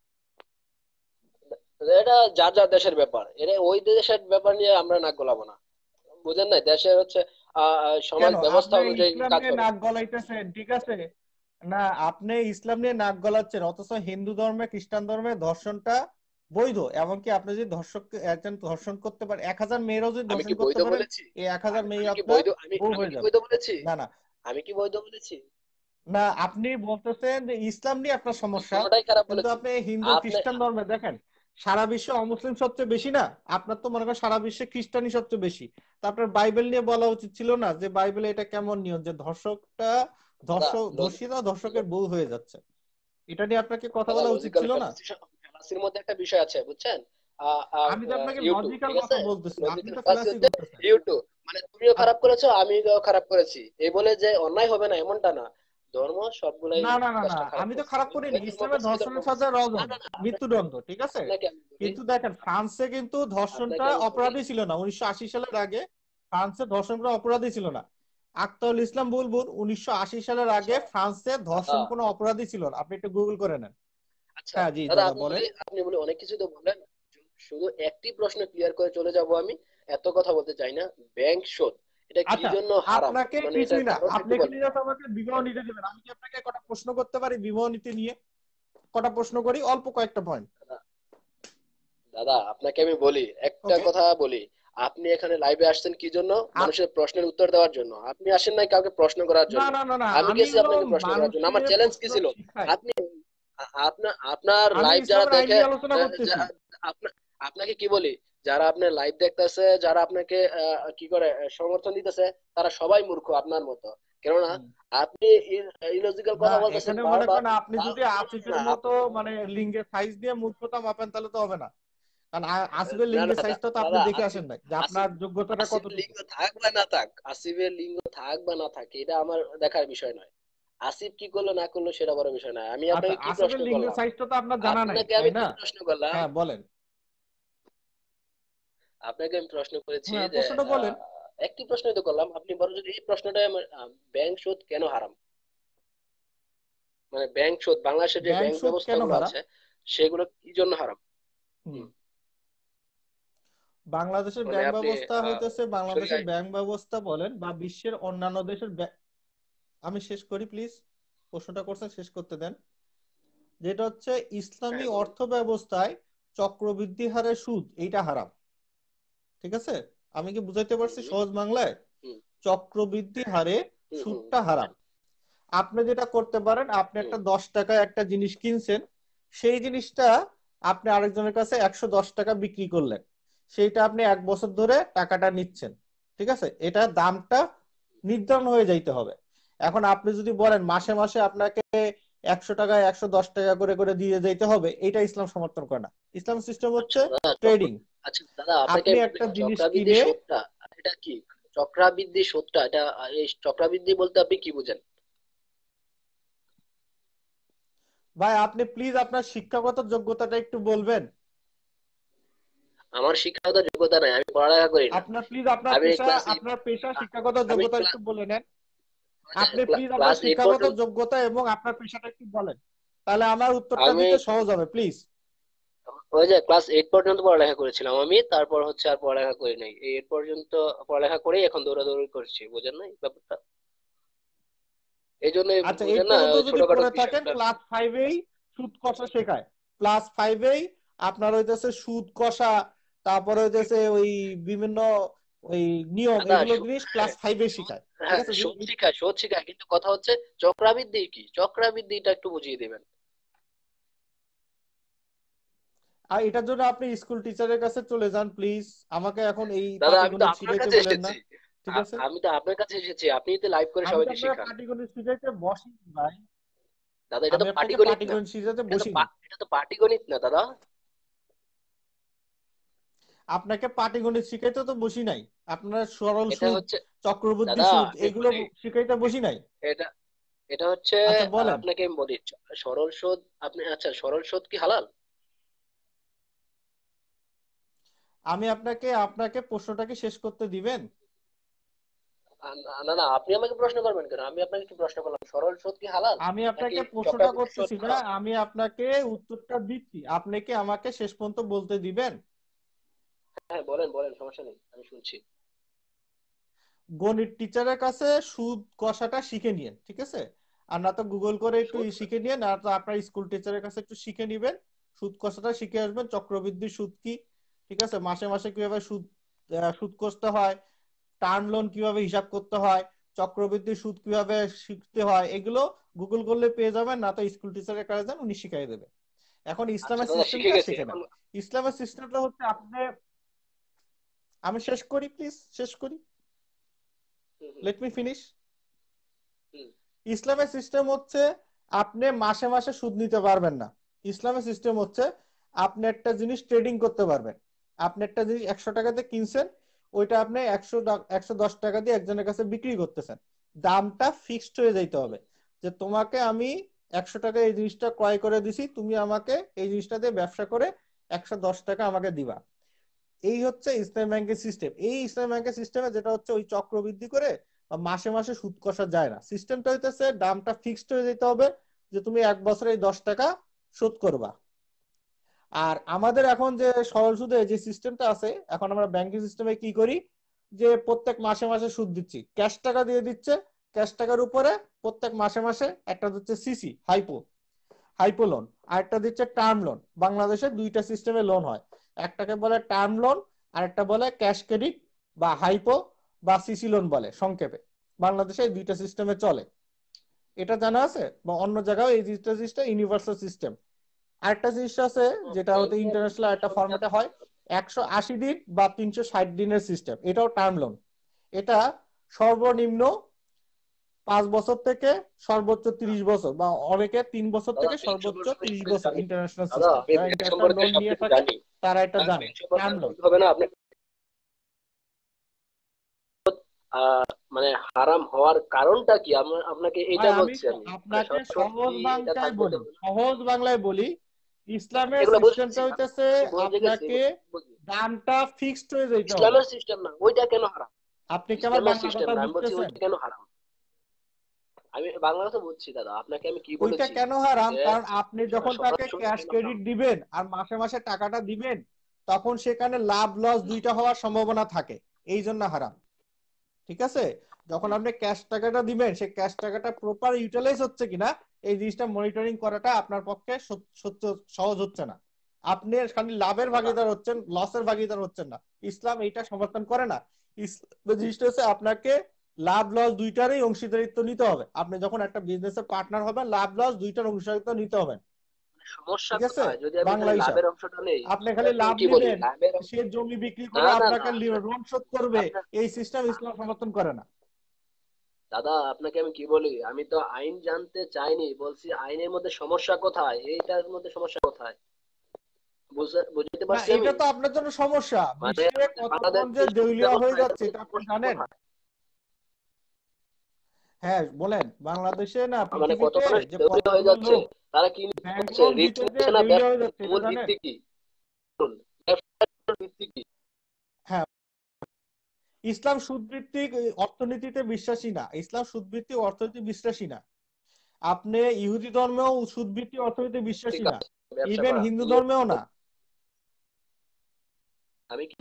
এটা যা যা দেশের ব্যাপার এটা ওই দেশের ব্যাপার নিয়ে আমরা নাক গলাবো না বুঝেন নাই দেশের হচ্ছে সমাজ ব্যবস্থা অনুযায়ী কাজ করে নাক গলাইতেছেন ঠিক আছে না আপনি ইসলাম নিয়ে নাক গলাচ্ছেন অথচ হিন্দু ধর্মে খ্রিস্টান ধর্মে ধর্ষণটা বৈধ এমনকি আপনি যদি ধর্ষক একজন ধর্ষণ করতে পারেন এক হাজার মেয়েরও যদি ধর্ষণ করতে পারেন এই এক হাজার মেয়ে আপনার বউ হয়ে যাবে না না আমি কি বৈধ বলেছি না আপনি বলতেছেন যে ইসলাম নিয়ে আপনার সমস্যা কিন্তু আপনি হিন্দু খ্রিস্টান ধর্মে দেখেন সারা বিশ্বে অমুসলিম সবচেয়ে বেশি না আপনার তো মনে করেন সারা বিশ্বে খ্রিস্টানই সবচেয়ে বেশি তা আপনার বাইবেল নিয়ে বলা উচিত ছিল না যে বাইবেলে এটা কেমন নিয়ম যে ধর্ষকটা ধর্ষক ধর্ষিতা ধর্ষকের বউ হয়ে যাচ্ছে এটা নিয়ে আপনাকে কথা বলা উচিত ছিল না ক্লাসের মধ্যে একটা বিষয় আছে বুঝছেন মানে তুমিও খারাপ করেছো খারাপ করেছি এই বলে যে অন্যায় হবে না এমনটা না ধর্ম সবগুলাই না না না আমি তো খারাপ করিনি ধর্ষণের রজন মৃত্যুদণ্ড ঠিক আছে কিন্তু দেখেন ফ্রান্সে কিন্তু ধর্ষণটা অপরাধী ছিল না উনিশশো আশি সালের আগে ফ্রান্সে ধর্ষণ করা অপরাধী ছিল না আক্তারুল ইসলাম বুলবুল উনিশশো সালের আগে আচ্ছা। ফ্রান্সে ধর্ষণ আচ্ছা। কোনো অপরাধী ছিল না আপনি একটু গুগল করে নেন আচ্ছা, হ্যাঁ, দাদা আপনি অনেক কিছু তো বললেন শুধু একটি প্রশ্ন ক্লিয়ার করে চলে যাব আমি এত কথা বলতে চাই না ব্যাংক শোধ এটা কি আচ্ছা, জন্য আপনাকে মানে না আপনি কি আমাকে বিবাহ নিতে দিবেন আমি কি আপনাকে কটা প্রশ্ন করতে পারি বিবাহ নিতে নিয়ে কটা প্রশ্ন করি অল্প কয়েকটা পয়েন্ট দাদা আপনাকে আমি বলি একটা কথা বলি আপনি এখানে লাইভে আসছেন কি জন্য মানুষের প্রশ্নের উত্তর দেওয়ার জন্য আপনি আসেন নাই কাউকে প্রশ্ন করার জন্য আমি গেছি আপনাকে প্রশ্ন করার জন্য আমার চ্যালেঞ্জ কি ছিল আপনি আপনার আপনার লাইভ যারা দেখে আপনাকে কি বলি যারা আপনার লাইভ দেখতেছে যারা আপনাকে কি করে সমর্থন দিতেছে তারা সবাই মূর্খ আপনার মতো কেননা আপনি ইলজিক্যাল কথা বলতেছেন আপনি যদি আসিফের মতো মানে লিঙ্গের সাইজ দিয়ে মূর্খতা মাপেন তাহলে তো হবে না কারণ আসিফের লিঙ্গের সাইজটা তো আপনি দেখে আসেন না যে আপনার যোগ্যতাটা কত লিঙ্গ থাক বা না থাক আসিফের লিঙ্গ থাক বা না থাক এটা আমার দেখার বিষয় নয় আসিফ কি করলো না করলো সেটা বড় বিষয় না আমি আচ্ছা, আপনাকে কি প্রশ্ন করলাম সাইজটা তো আপনার জানা নাই তাই না প্রশ্ন করলাম হ্যাঁ বলেন আপনাকে আমি প্রশ্ন করেছি হ্যাঁ, যে প্রশ্নটা বলেন একটি প্রশ্ন তো করলাম আপনি বড় যদি এই প্রশ্নটা ব্যাংক সুদ কেন হারাম মানে ব্যাংক সুদ বাংলাদেশে যে ব্যাংক ব্যবস্থাগুলো আছে সেগুলো কি জন্য হারাম বাংলাদেশের মানে ব্যাংক ব্যবস্থা হইতেছে বাংলাদেশের ব্যাংক ব্যবস্থা বলেন বা বিশ্বের অন্যান্য দেশের আমি শেষ করি প্লিজ প্রশ্নটা করছেন শেষ করতে দেন যেটা হচ্ছে ইসলামী হ্যাঁ। অর্থ ব্যবস্থায় চক্রবৃদ্ধি হারে সুদ এইটা হারাম ঠিক আছে আমি কি বুঝাইতে পারছি সহজ বাংলায় চক্রবৃদ্ধি হারে সুদটা হারাম আপনি যেটা করতে পারেন আপনি একটা দশ টাকায় একটা জিনিস কিনছেন সেই জিনিসটা আপনি আরেকজনের কাছে একশো দশ টাকা বিক্রি করলেন সেইটা আপনি এক বছর ধরে টাকাটা নিচ্ছেন ঠিক আছে এটা দামটা নির্ধারণ হয়ে যাইতে হবে এখন আপনি যদি বলেন মাসে মাসে আপনাকে একশো টাকা একশো দশ টাকা করে করে দিয়ে যেতে হবে এটা ইসলাম সমর্থন করে না ইসলাম সিস্টেম হচ্ছে ট্রেডিং আচ্ছা, আচ্ছা, আপনি একটা জিনিস কিনে এটা কি চক্রাবৃদ্ধি সুদটা এটা এই চক্রাবৃদ্ধি বলতে আপনি কি বুঝেন ভাই আপনি প্লিজ আপনার শিক্ষাগত যোগ্যতাটা একটু বলবেন আমার শিক্ষাগত যোগ্যতা নাই আমি পড়ালেখা করি আপনার প্লিজ আপনার পেশা আপনার পেশা শিক্ষাগত যোগ্যতা একটু বলে নেন আচ্ছা, আপনি প্লিজ আমার শিক্ষাগত যোগ্যতা এবং আপনার পেশাটা একটু বলেন তাহলে আমার উত্তরটা দিতে সহজ হবে প্লিজ ওই যে ক্লাস এইট পর্যন্ত পড়ালেখা করেছিলাম আমি তারপর হচ্ছে আর পড়ালেখা করি নাই এইট পর্যন্ত পড়ালেখা করে এখন দৌড়াদৌড়ি করছি বুঝেন নাই ব্যাপারটা এই জন্য আচ্ছা, বুঝেন না ছোটখাটো থাকেন ক্লাস ফাইভেই সুদ কষা শেখায় ক্লাস এই আপনার হইতেছে সুদ কষা তারপরে হইতেছে ওই বিভিন্ন ওই নিয়ম এগুলো ক্লাস হ্যাঁ, কিন্তু কথা হচ্ছে চক্রাবৃদ্ধি কি চক্রাবৃদ্ধিটা একটু বুঝিয়ে দেবেন আর এটার জন্য আপনি স্কুল টিচারের কাছে চলে যান প্লিজ আমাকে এখন এই দাদা আমি তো আপনার কাছে এসেছি আপনি তো লাইভ করে সবাইকে শেখান বসি ভাই দাদা এটা তো এটা তো পাটিগণিত না দাদা আপনাকে পাটিগণিত শিখাইতে তো বসি নাই আপনার সরল সুদ চক্রবর্তী সুদ এগুলো শিখাইতে বসি নাই এটা এটা হচ্ছে আচ্ছা, আপনাকে আমি বলি সরল সুদ আপনি আচ্ছা সরল সুদ কি হালাল আমি আপনাকে আপনাকে প্রশ্নটাকে শেষ করতে দিবেন না না আপনি আমাকে প্রশ্ন করবেন কেন আমি আপনাকে কি প্রশ্ন করলাম সরল সুদ কি হালাল আমি আপনাকে প্রশ্নটা করতেছি না আমি আপনাকে উত্তরটা দিচ্ছি আপনি কি আমাকে শেষ পর্যন্ত বলতে দিবেন হ্যাঁ বলেন বলেন সমস্যা নেই আমি শুনছি গণিত টিচারের কাছে সুদ কষাটা শিখে নিয়েন ঠিক আছে আর না তো গুগল করে একটু শিখে নিয়ে না তো আপনার স্কুল টিচারের কাছে একটু শিখে নিবেন সুদ কষাটা শিখে আসবেন চক্রবৃদ্ধি সুদ কি ঠিক আছে মাসে মাসে কিভাবে সুদ সুদ কষতে হয় টার্ম লোন কিভাবে হিসাব করতে হয় চক্রবৃদ্ধি সুদ কিভাবে শিখতে হয় এগুলো গুগল করলে পেয়ে যাবেন না তো স্কুল টিচারের কাছে যান উনি শিখাই দেবে আচ্ছা, এখন ইসলামের সিস্টেম শিখে নেন ইসলামের সিস্টেমটা হচ্ছে আপনি আমি শেষ করি প্লিজ শেষ করি লেট মি ফিনিশ ইসলামের সিস্টেম হচ্ছে আপনি মাসে মাসে সুদ নিতে পারবেন না ইসলামের সিস্টেম হচ্ছে আপনি একটা জিনিস ট্রেডিং করতে পারবেন আপনি একটা জিনিস একশো টাকাতে কিনছেন ওইটা আপনি একশো একশো দশ টাকা দিয়ে একজনের কাছে বিক্রি করতেছেন দামটা ফিক্সড হয়ে যাইতে হবে যে তোমাকে আমি একশো টাকা এই জিনিসটা ক্রয় করে দিছি তুমি আমাকে এই জিনিসটা দিয়ে ব্যবসা করে একশো দশ টাকা আমাকে দিবা এই হচ্ছে ইসলাম ব্যাংকের সিস্টেম এই ইসলাম ব্যাংকের সিস্টেমে যেটা হচ্ছে ওই চক্রবৃদ্ধি করে মাসে মাসে সুদ কষা যায় না সিস্টেমটা হইতেছে দামটা ফিক্সড হয়ে যেতে হবে যে তুমি এক বছরে এই দশ টাকা শোধ করবা আর আমাদের এখন যে সরল সুদে যে সিস্টেমটা আছে এখন আমরা ব্যাংকিং সিস্টেমে কি করি যে প্রত্যেক মাসে মাসে সুদ দিচ্ছি ক্যাশ টাকা দিয়ে দিচ্ছে ক্যাশ টাকার উপরে প্রত্যেক মাসে মাসে একটা দিচ্ছে সিসি হাইপো হাইপো লোন আর একটা দিচ্ছে টার্ম লোন বাংলাদেশে দুইটা সিস্টেমে লোন হয় একটাকে বলে টার্ম লোন আর একটা বলে ক্যাশ ক্রেডিট বা হাইপো বা সিসি লোন বলে সংক্ষেপে বাংলাদেশে দুইটা সিস্টেমে চলে এটা জানা আছে বা অন্য জায়গায় এই দুইটা সিস্টেম ইউনিভার্সাল সিস্টেম আরেকটা জিনিস আছে যেটা হতে ইন্টারন্যাশনাল একটা ফরম্যাটে হয় একশো আশি দিন বা তিনশো ষাট দিনের সিস্টেম এটাও টার্ম লোন এটা সর্বনিম্ন পাঁচ বছর থেকে সর্বোচ্চ তিরিশ বছর বা অনেকে তিন বছর থেকে সর্বোচ্চ তিরিশ বছর ইন্টারন্যাশনাল তারা এটা জানে আপনি মানে হারাম হওয়ার কারণটা কি আপনাকে এটা বলছি আমি আপনাকে সহজ বাংলায় বলি সহজ বাংলায় বলি ইসলামের সিস্টেমটা হইতাছে আপনাকে দামটা ফিক্সড হয়ে যাইতে ইসলামের সিস্টেম না ওইটা কেন হারাম আপনি কি আমার বাংলা কথা বুঝতেছেন কেন হারাম আমি বাংলা কথা বুঝছি দাদা আপনাকে আমি কি ওইটা কেন হারাম কারণ আপনি যখন তাকে ক্যাশ ক্রেডিট দিবেন আর মাসে মাসে টাকাটা দিবেন তখন সেখানে লাভ লস দুইটা হওয়ার সম্ভাবনা থাকে এই জন্য হারাম ঠিক আছে যখন আপনি ক্যাশ টাকাটা দিবেন সেই ক্যাশ টাকাটা প্রপার ইউটিলাইজ হচ্ছে কিনা এই জিনিসটা মনিটরিং করাটা আপনার পক্ষে সত্য সহজ হচ্ছে না আপনি খালি লাভের ভাগিদার হচ্ছেন লসের ভাগিদার হচ্ছেন না ইসলাম এইটা সমর্থন করে না জিনিসটা হচ্ছে আপনাকে লাভ লস দুইটারই অংশীদারিত্ব নিতে হবে আপনি যখন একটা এর পার্টনার হবেন লাভ লস দুইটার অংশীদারিত্ব নিতে হবে সমস্যা যদি লাভের অংশটা আপনি খালি লাভ নেবেন সে জমি বিক্রি করে আপনাকে শোধ করবে এই সিস্টেম ইসলাম সমর্থন করে না দাদা আপনাকে আমি কি বলি আমি তো আইন জানতে চাইনি বলছি আইনের মধ্যে সমস্যা কোথায় এইটার মধ্যে সমস্যা কোথায় বুঝতে পারছি এটা তো আপনার জন্য সমস্যা মানে কত যে দেউলিয়া হয়ে যাচ্ছে এটা আপনি জানেন হ্যাঁ বলেন বাংলাদেশে না মানে কত হয়ে যাচ্ছে তারা কি ভিত্তি কি হ্যাঁ। ইসলাম সুদভিত্তিক অর্থনীতিতে বিশ্বাসী না ইসলাম সুদভিত্তিক অর্থনীতি বিশ্বাসী না আপনি ইহুদি ধর্মেও সুদভিত্তিক অর্থনীতি বিশ্বাসী না ইভেন হিন্দু ধর্মেও না আমি কি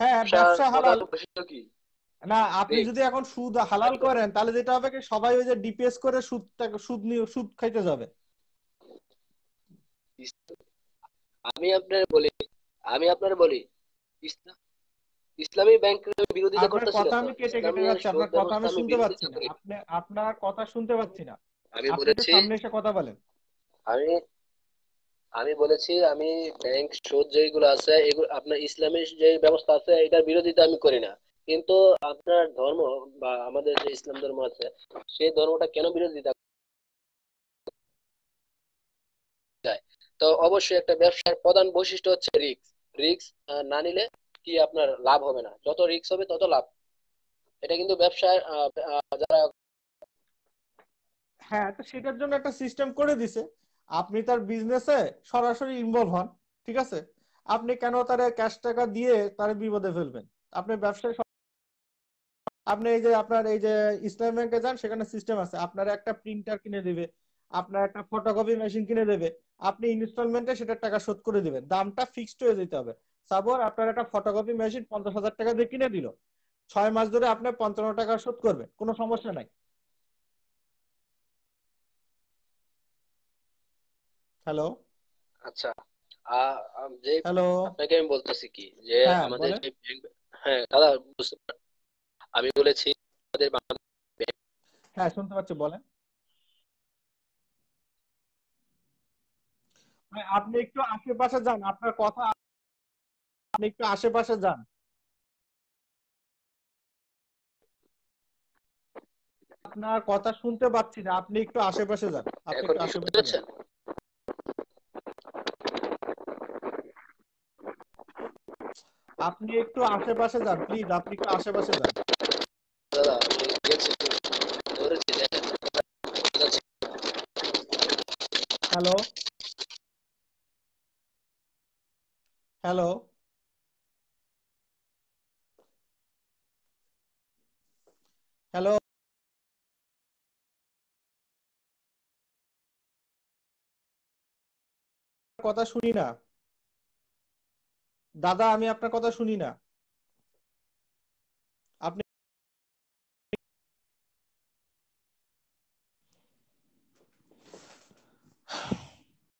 হ্যাঁ ব্যবসা হারাল কি না আপনি যদি এখন সুদ হালাল করেন তাহলে যেটা হবে কি সবাই ওই যে ডিপিএস করে সুদ সুদ নিয়ে সুদ খাইতে যাবে আমি আপনার বলি আমি আপনার বলি ইসলামী ব্যাংকের বিরোধিতা করতেছি কথা আমি কেটে কেটে যাচ্ছে আপনার কথা আমি শুনতে পাচ্ছি না আপনি আপনার কথা শুনতে পাচ্ছি না আমি বলেছি সামনে এসে কথা বলেন আমি আমি বলেছি আমি ব্যাংক সুদ যেগুলো আছে এগুলো আপনার ইসলামের যে ব্যবস্থা আছে এটার বিরোধিতা আমি করি না কিন্তু আপনার ধর্ম বা আমাদের যে ইসলাম ধর্ম আছে সেই ধর্মটা কেন বিরোধিতা তো অবশ্যই একটা ব্যবসার প্রধান বৈশিষ্ট্য হচ্ছে রিক্স রিক্স না নিলে কি আপনার লাভ হবে না যত রিক্স হবে তত লাভ এটা কিন্তু ব্যবসায় যারা হ্যাঁ তো সেটার জন্য একটা সিস্টেম করে দিছে আপনি তার বিজনেসে সরাসরি ইনভলভ হন ঠিক আছে আপনি কেন তার ক্যাশ টাকা দিয়ে তার বিপদে ফেলবেন আপনি ব্যবসায় আপনি এই যে আপনার এই যে ইসলাম ব্যাংকে যান সেখানে সিস্টেম আছে আপনার একটা প্রিন্টার কিনে দিবে আপনার একটা ফটোকপি মেশিন কিনে দেবে আপনি ইনস্টলমেন্টে সেটার টাকা শোধ করে দিবেন দামটা ফিক্সড হয়ে যেতে হবে সাপোজ আপনার একটা ফটোকপি মেশিন পঞ্চাশ হাজার টাকা দিয়ে কিনে দিল ছয় মাস ধরে আপনার পঞ্চান্ন টাকা শোধ করবে কোনো সমস্যা নাই হ্যালো আচ্ছা যে আপনাকে আমি বলতেছি কি যে হ্যাঁ, আমাদের হ্যাঁ দাদা বুঝতে আমি বলেছি আমাদের হ্যাঁ শুনতে পাচ্ছি বলেন আপনি একটু আশেপাশে যান আপনার কথা আপনি একটু আশেপাশে যান আপনার কথা শুনতে পাচ্ছি না আপনি একটু আশেপাশে যান আপনি একটু আশেপাশে আপনি একটু আশেপাশে যান প্লিজ আপনি একটু আশেপাশে যান হ্যালো হ্যালো হ্যালো কথা শুনি না দাদা আমি আপনার কথা শুনি না আপনি